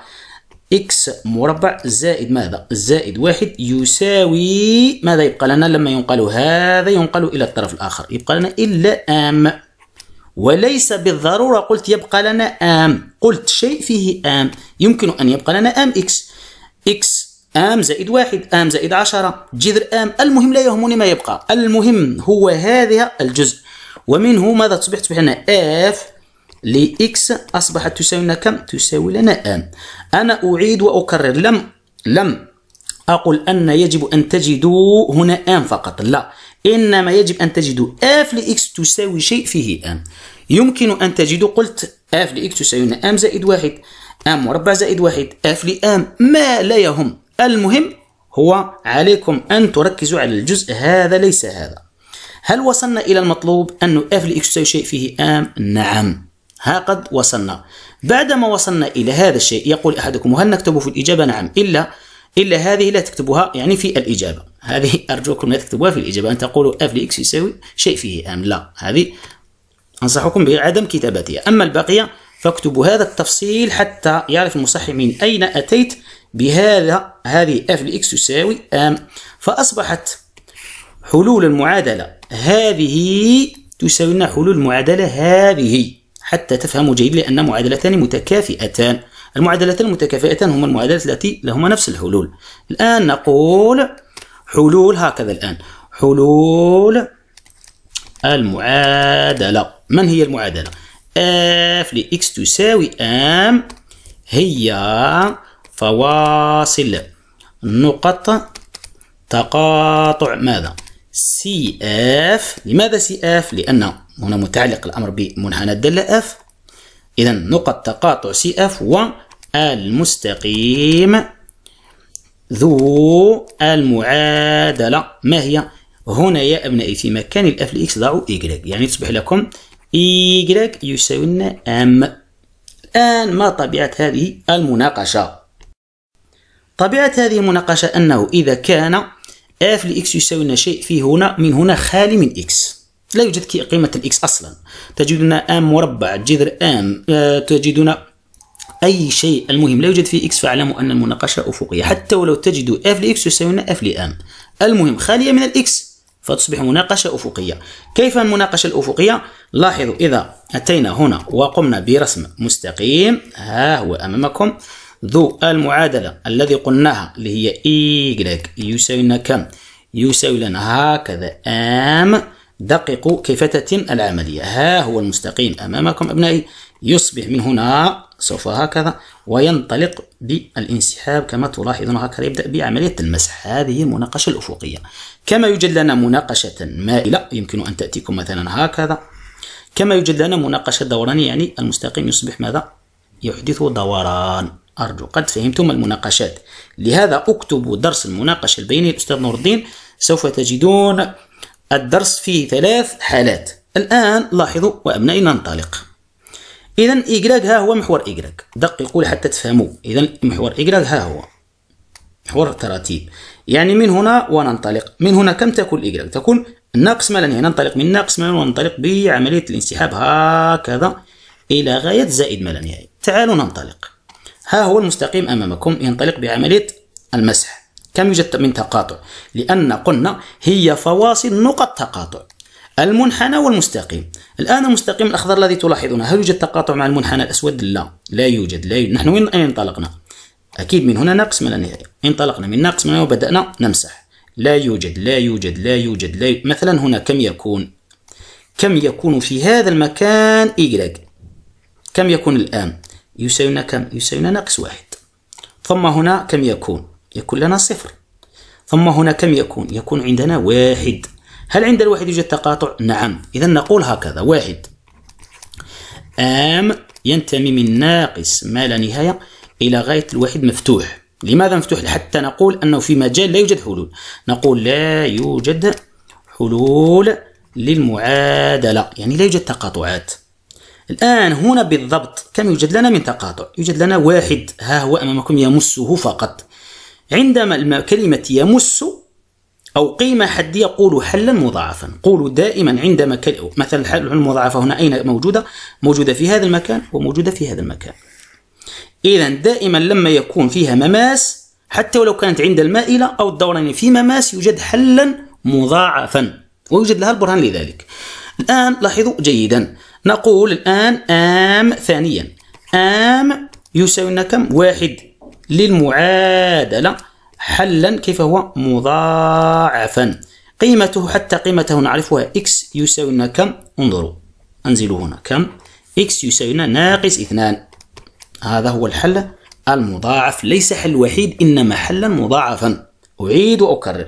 x مربع زائد ماذا زائد واحد يساوي ماذا يبقى لنا لما ينقل هذا ينقل إلى الطرف الآخر يبقى لنا إلا أم وليس بالضرورة قلت يبقى لنا أم قلت شيء فيه أم يمكن أن يبقى لنا أم إكس إكس ام زائد واحد ام زائد عشرة جذر ام المهم لا يهمني ما يبقى المهم هو هذا الجزء ومنه ماذا تصبح تصبح لنا اف لإكس أصبحت تساوي لنا كم؟ تساوي لنا آم. أنا أعيد وأكرر لم لم أقل أن يجب أن تجدوا هنا آم فقط لا إنما يجب أن تجدوا اف لإكس تساوي شيء فيه آم. يمكن أن تجدوا قلت اف لإكس تساوي لنا آم زائد واحد آم مربع زائد واحد اف لآم ما لا يهم المهم هو عليكم أن تركزوا على الجزء هذا ليس هذا هل وصلنا إلى المطلوب أن f لx تساوي شيء فيه أم؟ نعم ها قد وصلنا بعدما وصلنا إلى هذا الشيء يقول أحدكم وهل نكتب في الإجابة نعم إلا إلا هذه لا تكتبها يعني في الإجابة هذه <laughs> أرجوكم لا تكتبوها في الإجابة أن تقولوا f لx يساوي شيء فيه أم لا هذه أنصحكم بعدم كتابتها أما البقية فاكتبوا هذا التفصيل حتى يعرف المصحح من أين أتيت بهذا هذه اف لاكس تساوي ام فأصبحت حلول المعادلة هذه تساوي لنا حلول المعادلة هذه حتى تفهموا جيد لأن معادلتان متكافئتان المعادلتان المتكافئتان هما المعادلات التي لهما نفس الحلول الآن نقول حلول هكذا الآن حلول المعادلة من هي المعادلة؟ اف لاكس تساوي ام هي فواصل نقط تقاطع ماذا سي اف لماذا سي اف لان هنا متعلق الامر بمنحنى الداله اف اذا نقط تقاطع سي اف المستقيم ذو المعادله ما هي هنا يا ابنائي في مكان الاف لاكس ضعوا y يعني تصبح لكم y يساوي لنا ام الان ما طبيعه هذه المناقشه طبيعة هذه المناقشة أنه إذا كان f لx يساوي شيء في هنا من هنا خالي من x لا يوجد قيمة الإكس أصلا تجدنا ام مربع جذر ام آه، تجدنا أي شيء المهم لا يوجد فيه إكس فاعلموا أن المناقشة أفقية حتى ولو تجدوا اف لإكس يساوينا اف لام المهم خالية من الإكس فتصبح مناقشة أفقية كيف المناقشة الأفقية؟ لاحظوا إذا أتينا هنا وقمنا برسم مستقيم ها هو أمامكم ذو المعادلة الذي قلناها اللي هي إيجريك يساوي لنا كم؟ يساوي لنا هكذا أم دققوا كيف تتم العملية ها هو المستقيم أمامكم أبنائي يصبح من هنا سوف هكذا وينطلق بالانسحاب كما تلاحظون هكذا يبدأ بعملية المسح هذه المناقشة الأفقية كما يوجد لنا مناقشة مائلة يمكن أن تأتيكم مثلا هكذا كما يوجد لنا مناقشة دورانية يعني المستقيم يصبح ماذا؟ يحدث دوران أرجو قد فهمتم المناقشات لهذا اكتبوا درس المناقشة البينية الأستاذ نور الدين سوف تجدون الدرس فيه ثلاث حالات الآن لاحظوا وأبنائي ننطلق إذا إيكراك ها هو محور إيكراك دققوا حتى تفهموا إذا محور إيكراك ها هو محور التراتيب يعني من هنا وننطلق من هنا كم تكون إيكراك تكون ناقص مالا يعني ننطلق من ناقص مالا وننطلق بعملية الانسحاب هكذا إلى غاية زائد مالا يعني تعالوا ننطلق ها هو المستقيم أمامكم ينطلق بعملية المسح كم يوجد من تقاطع لأن قلنا هي فواصل نقط تقاطع المنحنى والمستقيم الآن المستقيم الأخضر الذي تلاحظونه هل يوجد تقاطع مع المنحنى الأسود لا لا يوجد لا يوجد. نحن وين انطلقنا أكيد من هنا ناقص من النهاية انطلقنا من ناقص من وبدأنا نمسح لا يوجد لا يوجد لا يوجد لا يوجد. مثلا هنا كم يكون كم يكون في هذا المكان إيجراج كم يكون الآن يساوينا كم يساوينا ناقص واحد ثم هنا كم يكون يكون لنا صفر ثم هنا كم يكون يكون عندنا واحد هل عند الواحد يوجد تقاطع نعم إذا نقول هكذا واحد آم ينتمي من ناقص ما لا نهاية إلى غاية الواحد مفتوح لماذا مفتوح حتى نقول أنه في مجال لا يوجد حلول نقول لا يوجد حلول للمعادلة يعني لا يوجد تقاطعات الآن هنا بالضبط كم يوجد لنا من تقاطع يوجد لنا واحد ها هو أمامكم يمسه فقط عندما كلمة يمس أو قيمة حدية قولوا حلا مضاعفا قولوا دائما عندما مثلا الحل المضاعفة هنا أين موجودة موجودة في هذا المكان وموجودة في هذا المكان إذا دائما لما يكون فيها مماس حتى ولو كانت عند المائلة أو الدوران في مماس يوجد حلا مضاعفا ويوجد لها البرهان لذلك الآن لاحظوا جيدا نقول الآن آم ثانيا آم يساوي لنا كم واحد للمعادلة حلا كيف هو مضاعفا قيمته حتى قيمته نعرفها إكس يساوي لنا كم انظروا أنزل هنا كم إكس يساوي لنا ناقص اثنان هذا هو الحل المضاعف ليس حل وحيد إنما حلا مضاعفا أعيد وأكرر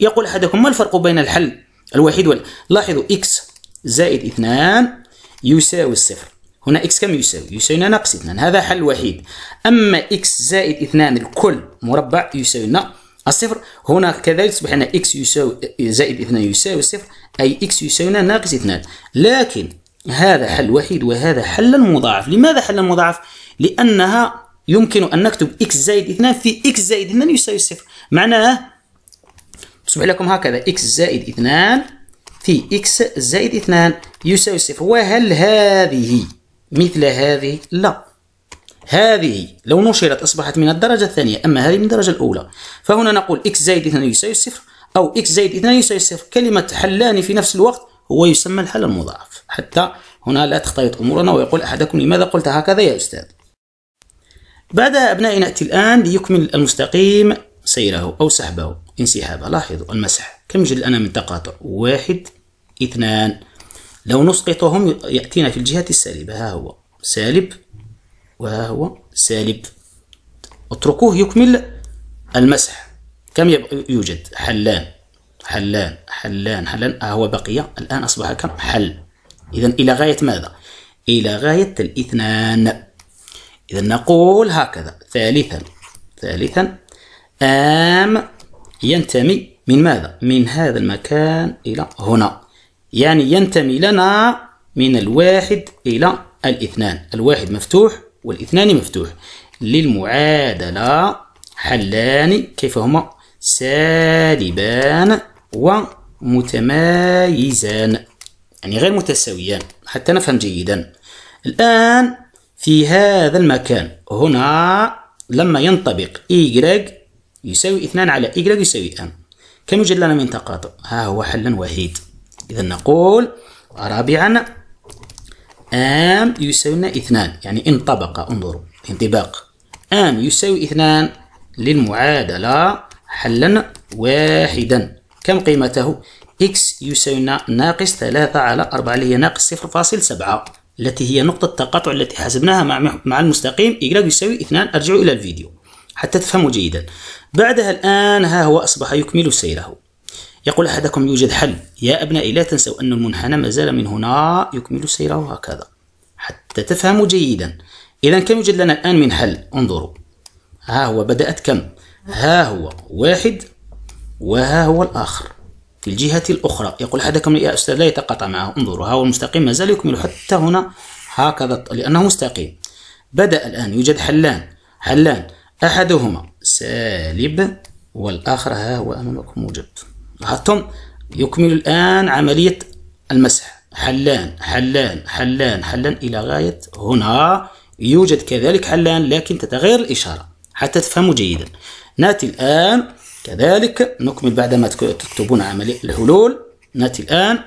يقول أحدكم ما الفرق بين الحل الوحيد وال... لاحظوا إكس زائد اثنان يساوي الصفر هنا إكس كم يساوي؟ يساوي ناقص اثنان هذا حل وحيد أما إكس زائد اثنان الكل مربع يساوي الصفر هنا كذلك تصبح أن إكس يساوي زائد اثنان يساوي الصفر أي إكس يساوي ناقص اثنان لكن هذا حل وحيد وهذا حل مضاعف لماذا حل مضاعف؟ لأنها يمكن أن نكتب إكس زائد اثنان في إكس زائد اثنان يساوي الصفر معناه تصبح لكم هكذا إكس زائد اثنان في إكس زائد اثنان يساوي صفر وهل هذه مثل هذه؟ لا هذه لو نشرت أصبحت من الدرجة الثانية أما هذه من الدرجة الأولى فهنا نقول إكس زائد اثنان يساوي صفر أو إكس زائد اثنان يساوي صفر كلمة حلان في نفس الوقت هو يسمى الحل المضاعف حتى هنا لا تختلط أمورنا ويقول أحدكم لماذا قلت هكذا يا أستاذ بعدها أبنائي نأتي الآن ليكمل المستقيم سيره أو سحبه انسحابه لاحظوا المسح كم يوجد الآن من تقاطع واحد اثنان لو نسقطهم يأتينا في الجهة السالبة ها هو سالب وها هو سالب اتركوه يكمل المسح كم يوجد حلان حلان حلان حلان ها هو بقية الآن أصبح كم حل إذا إلى غاية ماذا إلى غاية الاثنان إذا نقول هكذا ثالثا ثالثا آم ينتمي من ماذا من هذا المكان إلى هنا يعني ينتمي لنا من الواحد إلى الاثنان الواحد مفتوح والاثنان مفتوح للمعادلة حلان كيف هما سالبان ومتمايزان يعني غير متساويان حتى نفهم جيدا الآن في هذا المكان هنا لما ينطبق y يساوي اثنان على y يساوي N كم يوجد لنا من تقاطع ها هو حل وحيد إذا نقول رابعا آم يساوي لنا اثنان يعني انطبق انظروا انطباق آم يساوي اثنان للمعادلة حلا واحدا كم قيمته؟ إكس يساوي لنا ناقص ثلاثة على أربعة اللي هي ناقص صفر فاصل سبعة التي هي نقطة التقاطع التي حسبناها مع مع المستقيم إيكغيك يساوي اثنان ارجعوا إلى الفيديو حتى تفهموا جيدا بعدها الآن ها هو أصبح يكمل سيره يقول أحدكم يوجد حل يا أبنائي لا تنسوا أن المنحنى ما زال من هنا يكمل سيره هكذا حتى تفهموا جيدا إذا كم يوجد لنا الآن من حل انظروا ها هو بدأت كم ها هو واحد وها هو الآخر في الجهة الأخرى يقول أحدكم يا أستاذ لا يتقاطع معه انظروا ها هو المستقيم ما زال يكمل حتى هنا هكذا لأنه مستقيم بدأ الآن يوجد حلان حلان أحدهما سالب والآخر ها هو أمامكم موجب لاحظتم يكمل الآن عملية المسح حلان حلان حلان حلان إلى غاية هنا يوجد كذلك حلان لكن تتغير الإشارة حتى تفهموا جيدا نأتي الآن كذلك نكمل بعدما تكتبون عملية الحلول نأتي الآن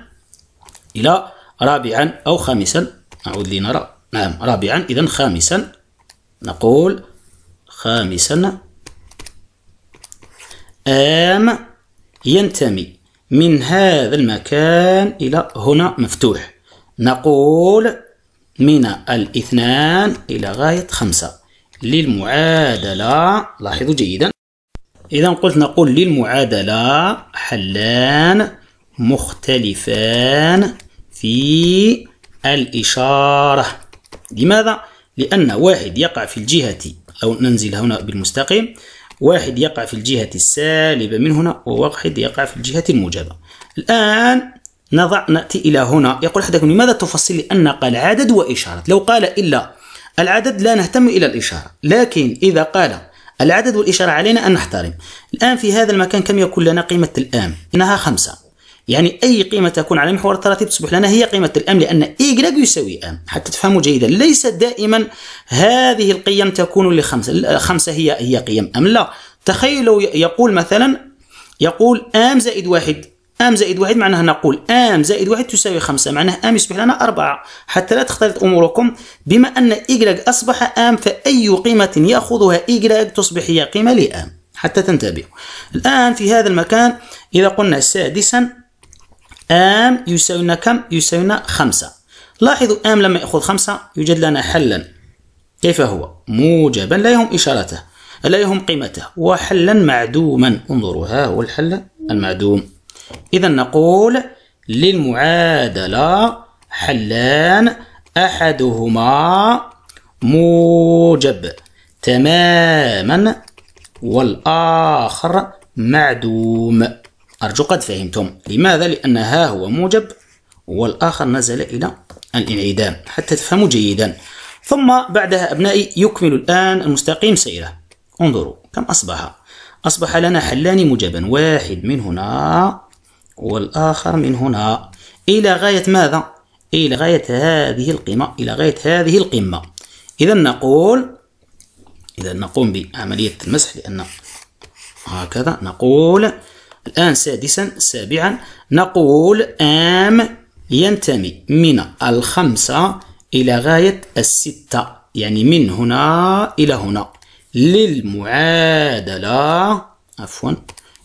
إلى رابعا أو خامسا نعود لنرى نعم رابعا إذا خامسا نقول خامسا آم ينتمي من هذا المكان إلى هنا مفتوح نقول من الاثنان إلى غاية خمسة للمعادلة لاحظوا جيدا إذا قلت نقول للمعادلة حلان مختلفان في الإشارة لماذا؟ لأن واحد يقع في الجهة أو ننزل هنا بالمستقيم واحد يقع في الجهة السالبة من هنا وواحد يقع في الجهة الموجبة الآن نضع نأتي إلى هنا يقول أحدكم لماذا تفصل لأن قال عدد وإشارة لو قال إلا العدد لا نهتم إلى الإشارة لكن إذا قال العدد والإشارة علينا أن نحترم الآن في هذا المكان كم يكون لنا قيمة الآن إنها خمسة يعني أي قيمة تكون على محور التراتيب تصبح لنا هي قيمة الأم لأن إيجراج يساوي أم حتى تفهموا جيدا ليس دائما هذه القيم تكون لخمسة خمسة هي هي قيم أم لا تخيلوا يقول مثلا يقول أم زائد واحد ام زائد واحد معناها نقول ام زائد واحد تساوي خمسة معناها ام يصبح لنا أربعة حتى لا تختلط اموركم بما ان إيكغ اصبح ام فاي قيمه ياخذها إيكغ تصبح هي قيمه لام حتى تنتبهوا الان في هذا المكان اذا قلنا سادسا آم يساوينا كم؟ يساوينا خمسة لاحظوا آم لما يأخذ خمسة يوجد لنا حلا كيف هو؟ موجبا لا يهم إشارته لا يهم قيمته وحلا معدوما انظروا ها هو الحل المعدوم إذا نقول للمعادلة حلان أحدهما موجب تماما والآخر معدوم أرجو قد فهمتم لماذا؟ لأن ها هو موجب والآخر نزل إلى الانعدام حتى تفهموا جيدا ثم بعدها أبنائي يكمل الآن المستقيم سيره انظروا كم أصبح أصبح لنا حلان موجبا واحد من هنا والآخر من هنا إلى غاية ماذا؟ إلى غاية هذه القمة إلى غاية هذه القمة إذا نقول إذا نقوم بعملية المسح لأن هكذا نقول الآن سادسا سابعا نقول آم ينتمي من الخمسة إلى غاية الستة يعني من هنا إلى هنا للمعادلة عفوا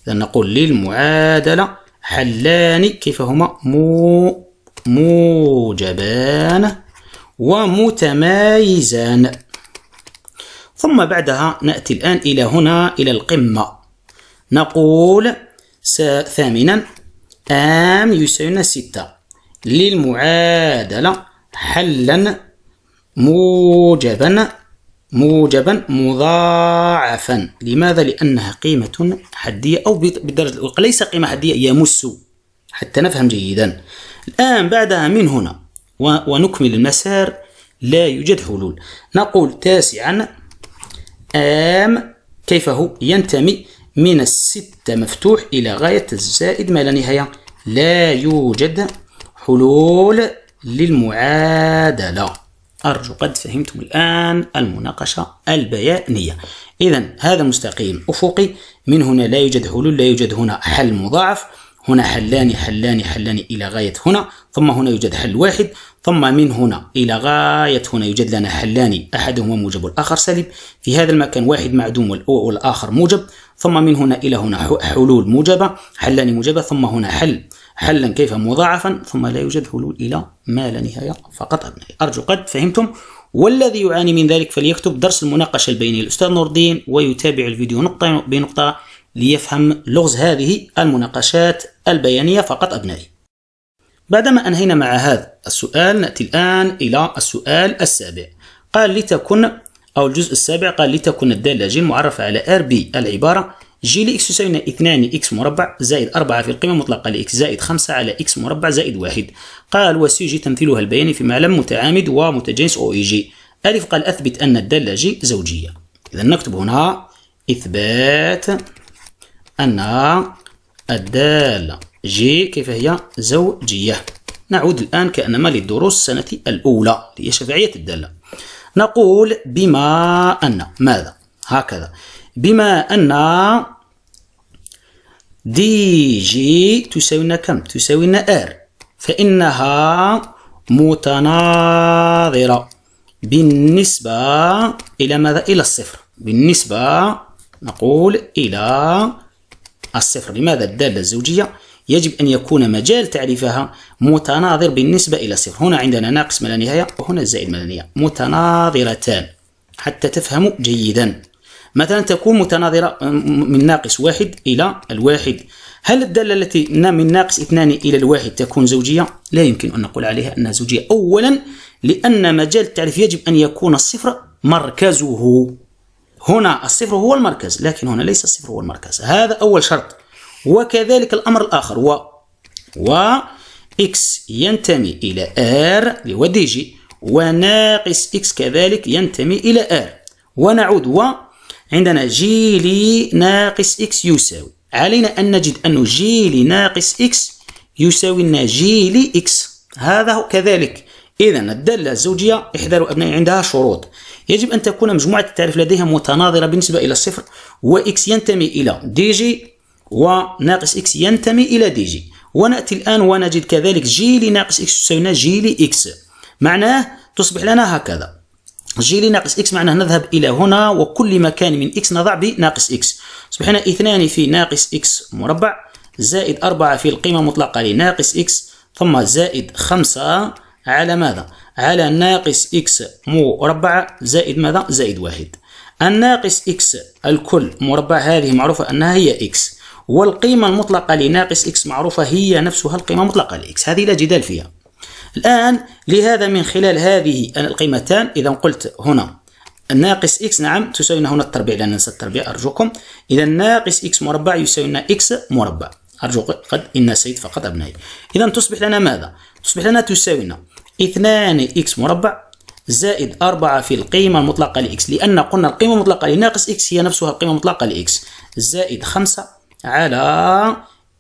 إذا نقول للمعادلة حلان كيف هما مو موجبان ومتمايزان ثم بعدها نأتي الآن إلى هنا إلى القمة نقول ثامنا ام يساوينا ستة للمعادلة حلا موجبا موجبا مضاعفا لماذا لأنها قيمة حدية أو بالدرجة الأولى ليس قيمة حدية يمس حتى نفهم جيدا الآن بعدها من هنا ونكمل المسار لا يوجد حلول نقول تاسعا آم كيف هو ينتمي من الست حتى مفتوح إلى غاية الزائد ما لا نهاية لا يوجد حلول للمعادلة أرجو قد فهمتم الآن المناقشة البيانية إذا هذا مستقيم أفقي من هنا لا يوجد حلول لا يوجد هنا حل مضاعف هنا حلان حلان حلان إلى غاية هنا ثم هنا يوجد حل واحد ثم من هنا إلى غاية هنا يوجد لنا حلان أحدهما موجب والآخر سالب في هذا المكان واحد معدوم والآخر موجب ثم من هنا إلى هنا حلول موجبة حلان موجبة ثم هنا حل حلا كيف مضاعفا ثم لا يوجد حلول إلى ما لا نهاية فقط أبنائي أرجو قد فهمتم والذي يعاني من ذلك فليكتب درس المناقشة البينية الأستاذ نور الدين ويتابع الفيديو نقطة بنقطة ليفهم لغز هذه المناقشات البيانية فقط أبنائي بعدما أنهينا مع هذا السؤال نأتي الآن إلى السؤال السابع قال لتكن أو الجزء السابع قال لتكن الدالة ج المعرفة على ار بي العبارة جي لإكس تساوي 2 إكس مربع زائد 4 في القيمة المطلقة لإكس زائد 5 على إكس مربع زائد 1 قال وسي جي تمثيلها البياني في معلم متعامد ومتجانس أو إي جي ألف قال أثبت أن الدالة جي زوجية إذا نكتب هنا إثبات أن الدالة جي كيف هي زوجية نعود الآن كأنما للدروس السنة الأولى هي شفعية الدالة نقول بما أن ماذا هكذا بما أن دي جي تساوينا كم تساوينا ار فإنها متناظرة بالنسبة إلى ماذا إلى الصفر بالنسبة نقول إلى الصفر لماذا الدالة الزوجية يجب أن يكون مجال تعريفها متناظر بالنسبة إلى صفر هنا عندنا ناقص ما لا نهاية وهنا زائد ما لا نهاية متناظرتان حتى تفهموا جيدا مثلا تكون متناظرة من ناقص واحد إلى الواحد هل الدالة التي من ناقص اثنان إلى الواحد تكون زوجية؟ لا يمكن أن نقول عليها أنها زوجية أولا لأن مجال التعريف يجب أن يكون الصفر مركزه هنا الصفر هو المركز لكن هنا ليس الصفر هو المركز هذا أول شرط وكذلك الأمر الآخر و و إكس ينتمي إلى آر هو دي جي وناقص إكس كذلك ينتمي إلى آر ونعود و عندنا جي لي ناقص إكس يساوي علينا أن نجد أن جي لي ناقص إكس يساوي لنا جي لي إكس هذا هو كذلك إذا الدالة الزوجية احذروا أبنائي عندها شروط يجب أن تكون مجموعة التعريف لديها متناظرة بالنسبة إلى الصفر وإكس ينتمي إلى دي جي وناقص إكس ينتمي إلى دي جي ونأتي الآن ونجد كذلك جي لناقص إكس تساوينا جي لإكس معناه تصبح لنا هكذا جي لناقص إكس معناه نذهب إلى هنا وكل مكان من إكس نضع بناقص إكس لنا اثنان في ناقص إكس مربع زائد أربعة في القيمة المطلقة لناقص إكس ثم زائد خمسة على ماذا؟ على ناقص إكس مربع زائد ماذا؟ زائد واحد الناقص إكس الكل مربع هذه معروفة أنها هي إكس والقيمة المطلقة لناقص إكس معروفة هي نفسها القيمة المطلقة لإكس هذه لا جدال فيها الآن لهذا من خلال هذه القيمتان إذا قلت هنا ناقص إكس نعم تساوي هنا التربيع لا ننسى التربيع أرجوكم إذا ناقص إكس مربع يساوي لنا إكس مربع أرجو قد إن سيد فقط أبنائي إذا تصبح لنا ماذا؟ تصبح لنا تساوينا 2 إكس مربع زائد 4 في القيمة المطلقة لإكس لأن قلنا القيمة المطلقة لناقص إكس هي نفسها القيمة المطلقة لإكس زائد 5 على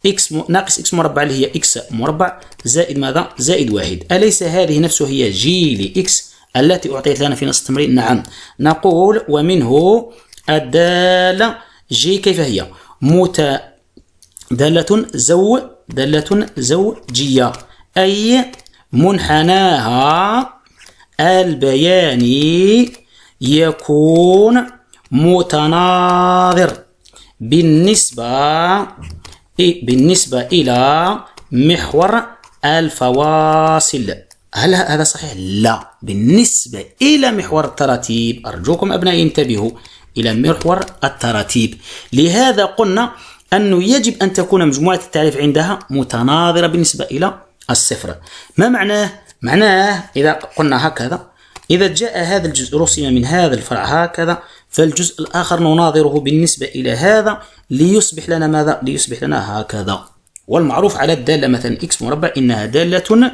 اكس ناقص اكس مربع اللي هي اكس مربع زائد ماذا زائد واحد اليس هذه نفسه هي جي لاكس التي اعطيت لنا في نص التمرين نعم نقول ومنه الداله جي كيف هي دالة زو دالة زوجية أي منحناها البياني يكون متناظر بالنسبة بالنسبة إلى محور الفواصل هل هذا صحيح؟ لا بالنسبة إلى محور التراتيب أرجوكم أبنائي انتبهوا إلى محور التراتيب لهذا قلنا أنه يجب أن تكون مجموعة التعريف عندها متناظرة بالنسبة إلى الصفر ما معناه؟ معناه إذا قلنا هكذا إذا جاء هذا الجزء رسم من هذا الفرع هكذا فالجزء الآخر نناظره بالنسبة إلى هذا ليصبح لنا ماذا؟ ليصبح لنا هكذا والمعروف على الدالة مثلا إكس مربع إنها دالة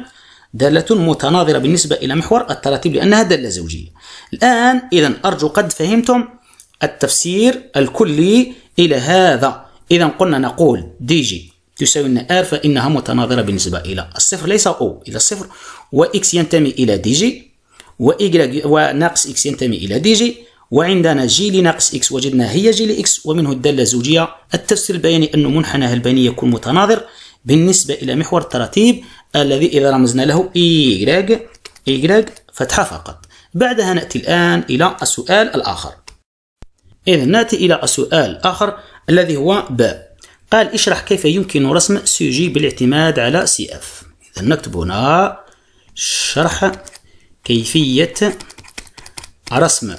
دالة متناظرة بالنسبة إلى محور التراتيب لأنها دالة زوجية الآن إذا أرجو قد فهمتم التفسير الكلي إلى هذا إذا قلنا نقول دي جي تساوي لنا R فإنها متناظرة بالنسبة إلى الصفر ليس أو إلى الصفر وإكس ينتمي إلى دي جي وناقص إكس ينتمي إلى دي جي وعندنا جي لناقص إكس وجدنا هي جي لإكس ومنه الدالة الزوجية التفسير البياني أن منحنى البياني يكون متناظر بالنسبة إلى محور التراتيب الذي إذا رمزنا له ايغريك ايغريك فتحة فقط بعدها نأتي الآن إلى السؤال الآخر إذا نأتي إلى السؤال الآخر الذي هو ب قال اشرح كيف يمكن رسم سي جي بالاعتماد على سي اف إذا نكتب هنا شرح كيفية رسم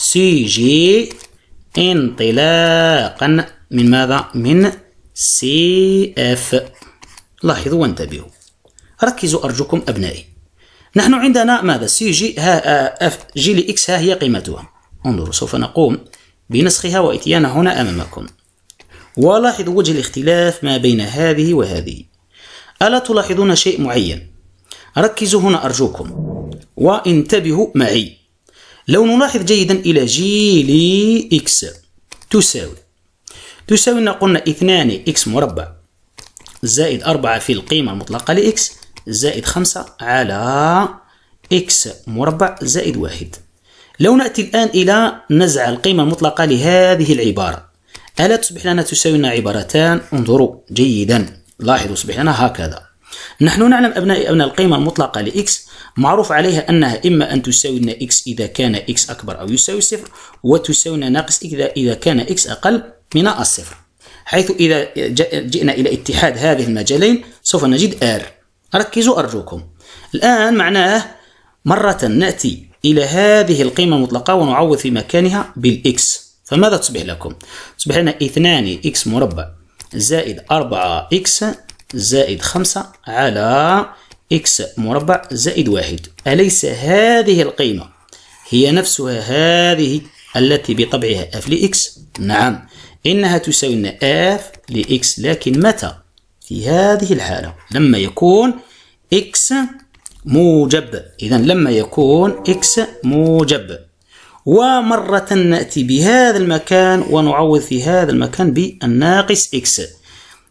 سي جي انطلاقا من ماذا؟ من سي اف لاحظوا وانتبهوا ركزوا أرجوكم أبنائي نحن عندنا ماذا؟ سي جي ها اف جي لإكس ها هي قيمتها انظروا سوف نقوم بنسخها وإتيانها هنا أمامكم ولاحظوا وجه الاختلاف ما بين هذه وهذه ألا تلاحظون شيء معين؟ ركزوا هنا أرجوكم وانتبهوا معي لو نلاحظ جيدا إلى جي لي إكس تساوي تساوي قلنا اثنان إكس مربع زائد أربعة في القيمة المطلقة لإكس زائد خمسة على إكس مربع زائد واحد لو نأتي الآن إلى نزع القيمة المطلقة لهذه العبارة ألا تصبح لنا تساوي لنا عبارتان انظروا جيدا لاحظوا صبح لنا هكذا نحن نعلم أبنائي أن القيمة المطلقة لإكس معروف عليها أنها إما أن تساوي لنا إكس إذا كان إكس أكبر أو يساوي صفر وتساوي لنا ناقص إذا إذا كان إكس أقل من الصفر حيث إذا جئنا إلى اتحاد هذه المجالين سوف نجد R ركزوا أرجوكم الآن معناه مرة نأتي إلى هذه القيمة المطلقة ونعوض في مكانها بالإكس فماذا تصبح لكم؟ تصبح لنا 2 x مربع زائد 4 4x زائد خمسة على إكس مربع زائد واحد أليس هذه القيمة هي نفسها هذه التي بطبعها اف لإكس نعم إنها تساوي لنا اف لإكس لكن متى في هذه الحالة لما يكون إكس موجب إذا لما يكون إكس موجب ومرة نأتي بهذا المكان ونعوض في هذا المكان بالناقص إكس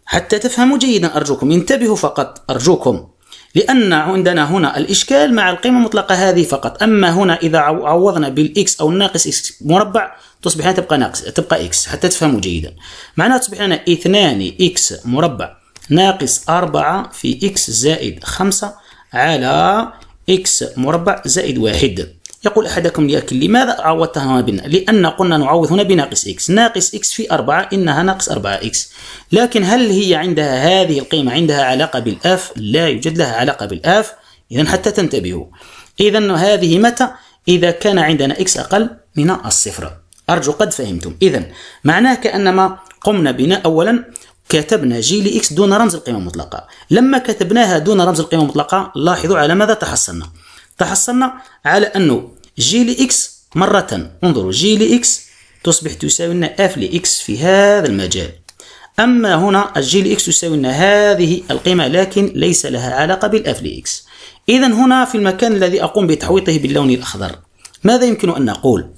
حتى تفهموا جيدا أرجوكم انتبهوا فقط أرجوكم لأن عندنا هنا الإشكال مع القيمة المطلقة هذه فقط أما هنا إذا عوضنا بالإكس أو الناقص إكس مربع تصبح هنا تبقى ناقص تبقى إكس حتى تفهموا جيدا معناها تصبح لنا 2 إكس مربع ناقص 4 في إكس زائد 5 على إكس مربع زائد 1 يقول أحدكم ليأكل لماذا عوضتها بنا لأن قلنا نعوض هنا بناقص إكس ناقص إكس في 4 إنها ناقص 4 إكس لكن هل هي عندها هذه القيمة عندها علاقة بالأف لا يوجد لها علاقة بالأف إذا حتى تنتبهوا إذا هذه متى إذا كان عندنا إكس أقل من الصفر أرجو قد فهمتم إذا معناه كأنما قمنا بنا أولا كتبنا جي لإكس دون رمز القيمة المطلقة لما كتبناها دون رمز القيمة المطلقة لاحظوا على ماذا تحصلنا تحصلنا على أنه جي لإكس مرة انظروا جي لإكس تصبح تساوي لنا اف لإكس في هذا المجال أما هنا الجي لإكس تساوي لنا هذه القيمة لكن ليس لها علاقة بالأف لإكس إذا هنا في المكان الذي أقوم بتحويطه باللون الأخضر ماذا يمكن أن نقول؟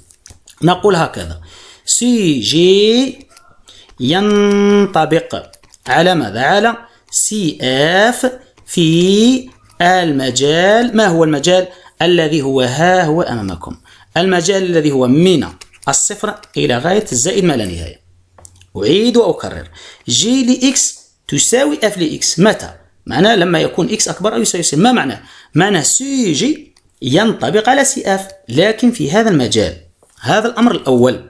نقول هكذا سي جي ينطبق على ماذا؟ على سي اف في المجال ما هو المجال الذي هو ها هو أمامكم المجال الذي هو من الصفر إلى غاية الزائد ما لا نهاية أعيد وأكرر جي لإكس تساوي اف لإكس متى؟ معناه لما يكون إكس أكبر أو يساوي ما معناه؟ معناه سي جي ينطبق على سي اف لكن في هذا المجال هذا الأمر الأول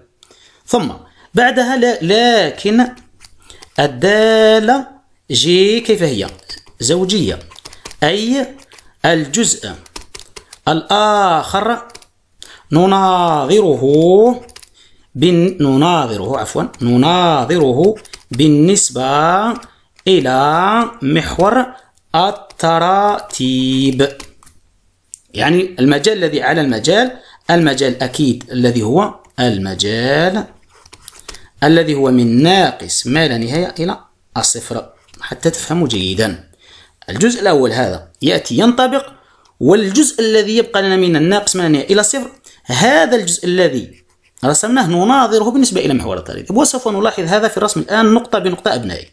ثم بعدها لا لكن الدالة جي كيف هي؟ زوجية أي الجزء الآخر نناظره بن نناظره عفوا نناظره بالنسبة إلى محور التراتيب يعني المجال الذي على المجال المجال أكيد الذي هو المجال الذي هو من ناقص ما لا نهاية إلى الصفر حتى تفهموا جيدا الجزء الأول هذا يأتي ينطبق والجزء الذي يبقى لنا من الناقص من إلى صفر هذا الجزء الذي رسمناه نناظره بالنسبة إلى محور الطريق وسوف نلاحظ هذا في الرسم الآن نقطة بنقطة أبنائي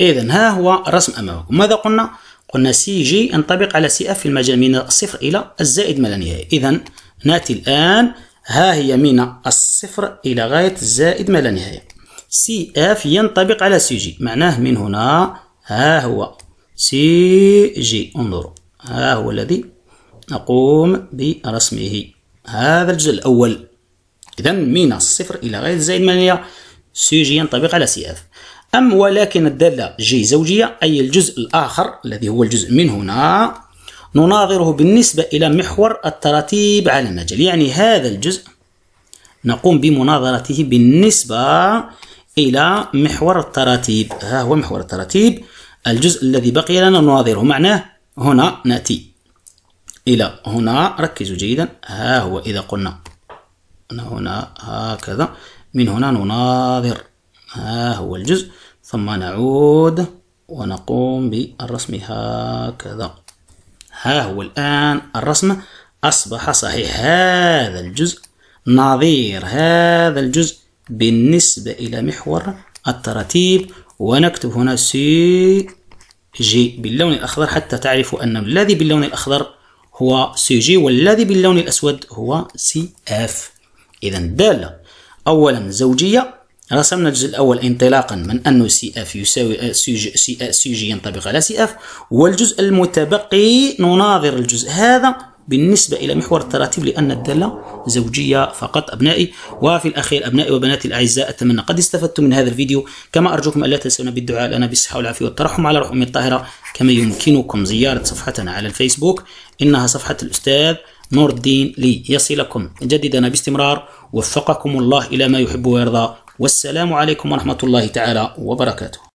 إذا ها هو رسم أمامكم ماذا قلنا؟ قلنا سي جي ينطبق على سي اف في المجال من الصفر إلى الزائد ما لا نهاية إذا نأتي الآن ها هي من الصفر إلى غاية الزائد ما لا نهاية سي اف ينطبق على سي جي معناه من هنا ها هو سي جي انظروا ها هو الذي نقوم برسمه هذا الجزء الأول إذا من الصفر إلى غير زائد هي سي جي ينطبق على سي اف أم ولكن الدالة جي زوجية أي الجزء الآخر الذي هو الجزء من هنا نناظره بالنسبة إلى محور التراتيب على المجال يعني هذا الجزء نقوم بمناظرته بالنسبة إلى محور التراتيب ها هو محور التراتيب الجزء الذي بقي لنا نناظره معناه هنا نأتي إلى هنا ركزوا جيدا ها هو إذا قلنا هنا هكذا من هنا نناظر ها هو الجزء ثم نعود ونقوم بالرسم هكذا ها هو الآن الرسم أصبح صحيح هذا الجزء نظير هذا الجزء بالنسبة إلى محور الترتيب ونكتب هنا سي جي باللون الأخضر حتى تعرفوا أن الذي باللون الأخضر هو سي جي والذي باللون الأسود هو سي اف إذا دالة أولا زوجية رسمنا الجزء الأول انطلاقا من أن سي اف يساوي سي جي, سي جي ينطبق على سي اف والجزء المتبقي نناظر الجزء هذا بالنسبة إلى محور التراتيب لأن الدالة زوجية فقط أبنائي وفي الأخير أبنائي وبناتي الأعزاء أتمنى قد استفدتم من هذا الفيديو كما أرجوكم ألا تنسونا بالدعاء لنا بالصحة والعافية والترحم على روح أمي الطاهرة كما يمكنكم زيارة صفحتنا على الفيسبوك إنها صفحة الأستاذ نور الدين ليصلكم جددنا باستمرار وفقكم الله إلى ما يحب ويرضى والسلام عليكم ورحمة الله تعالى وبركاته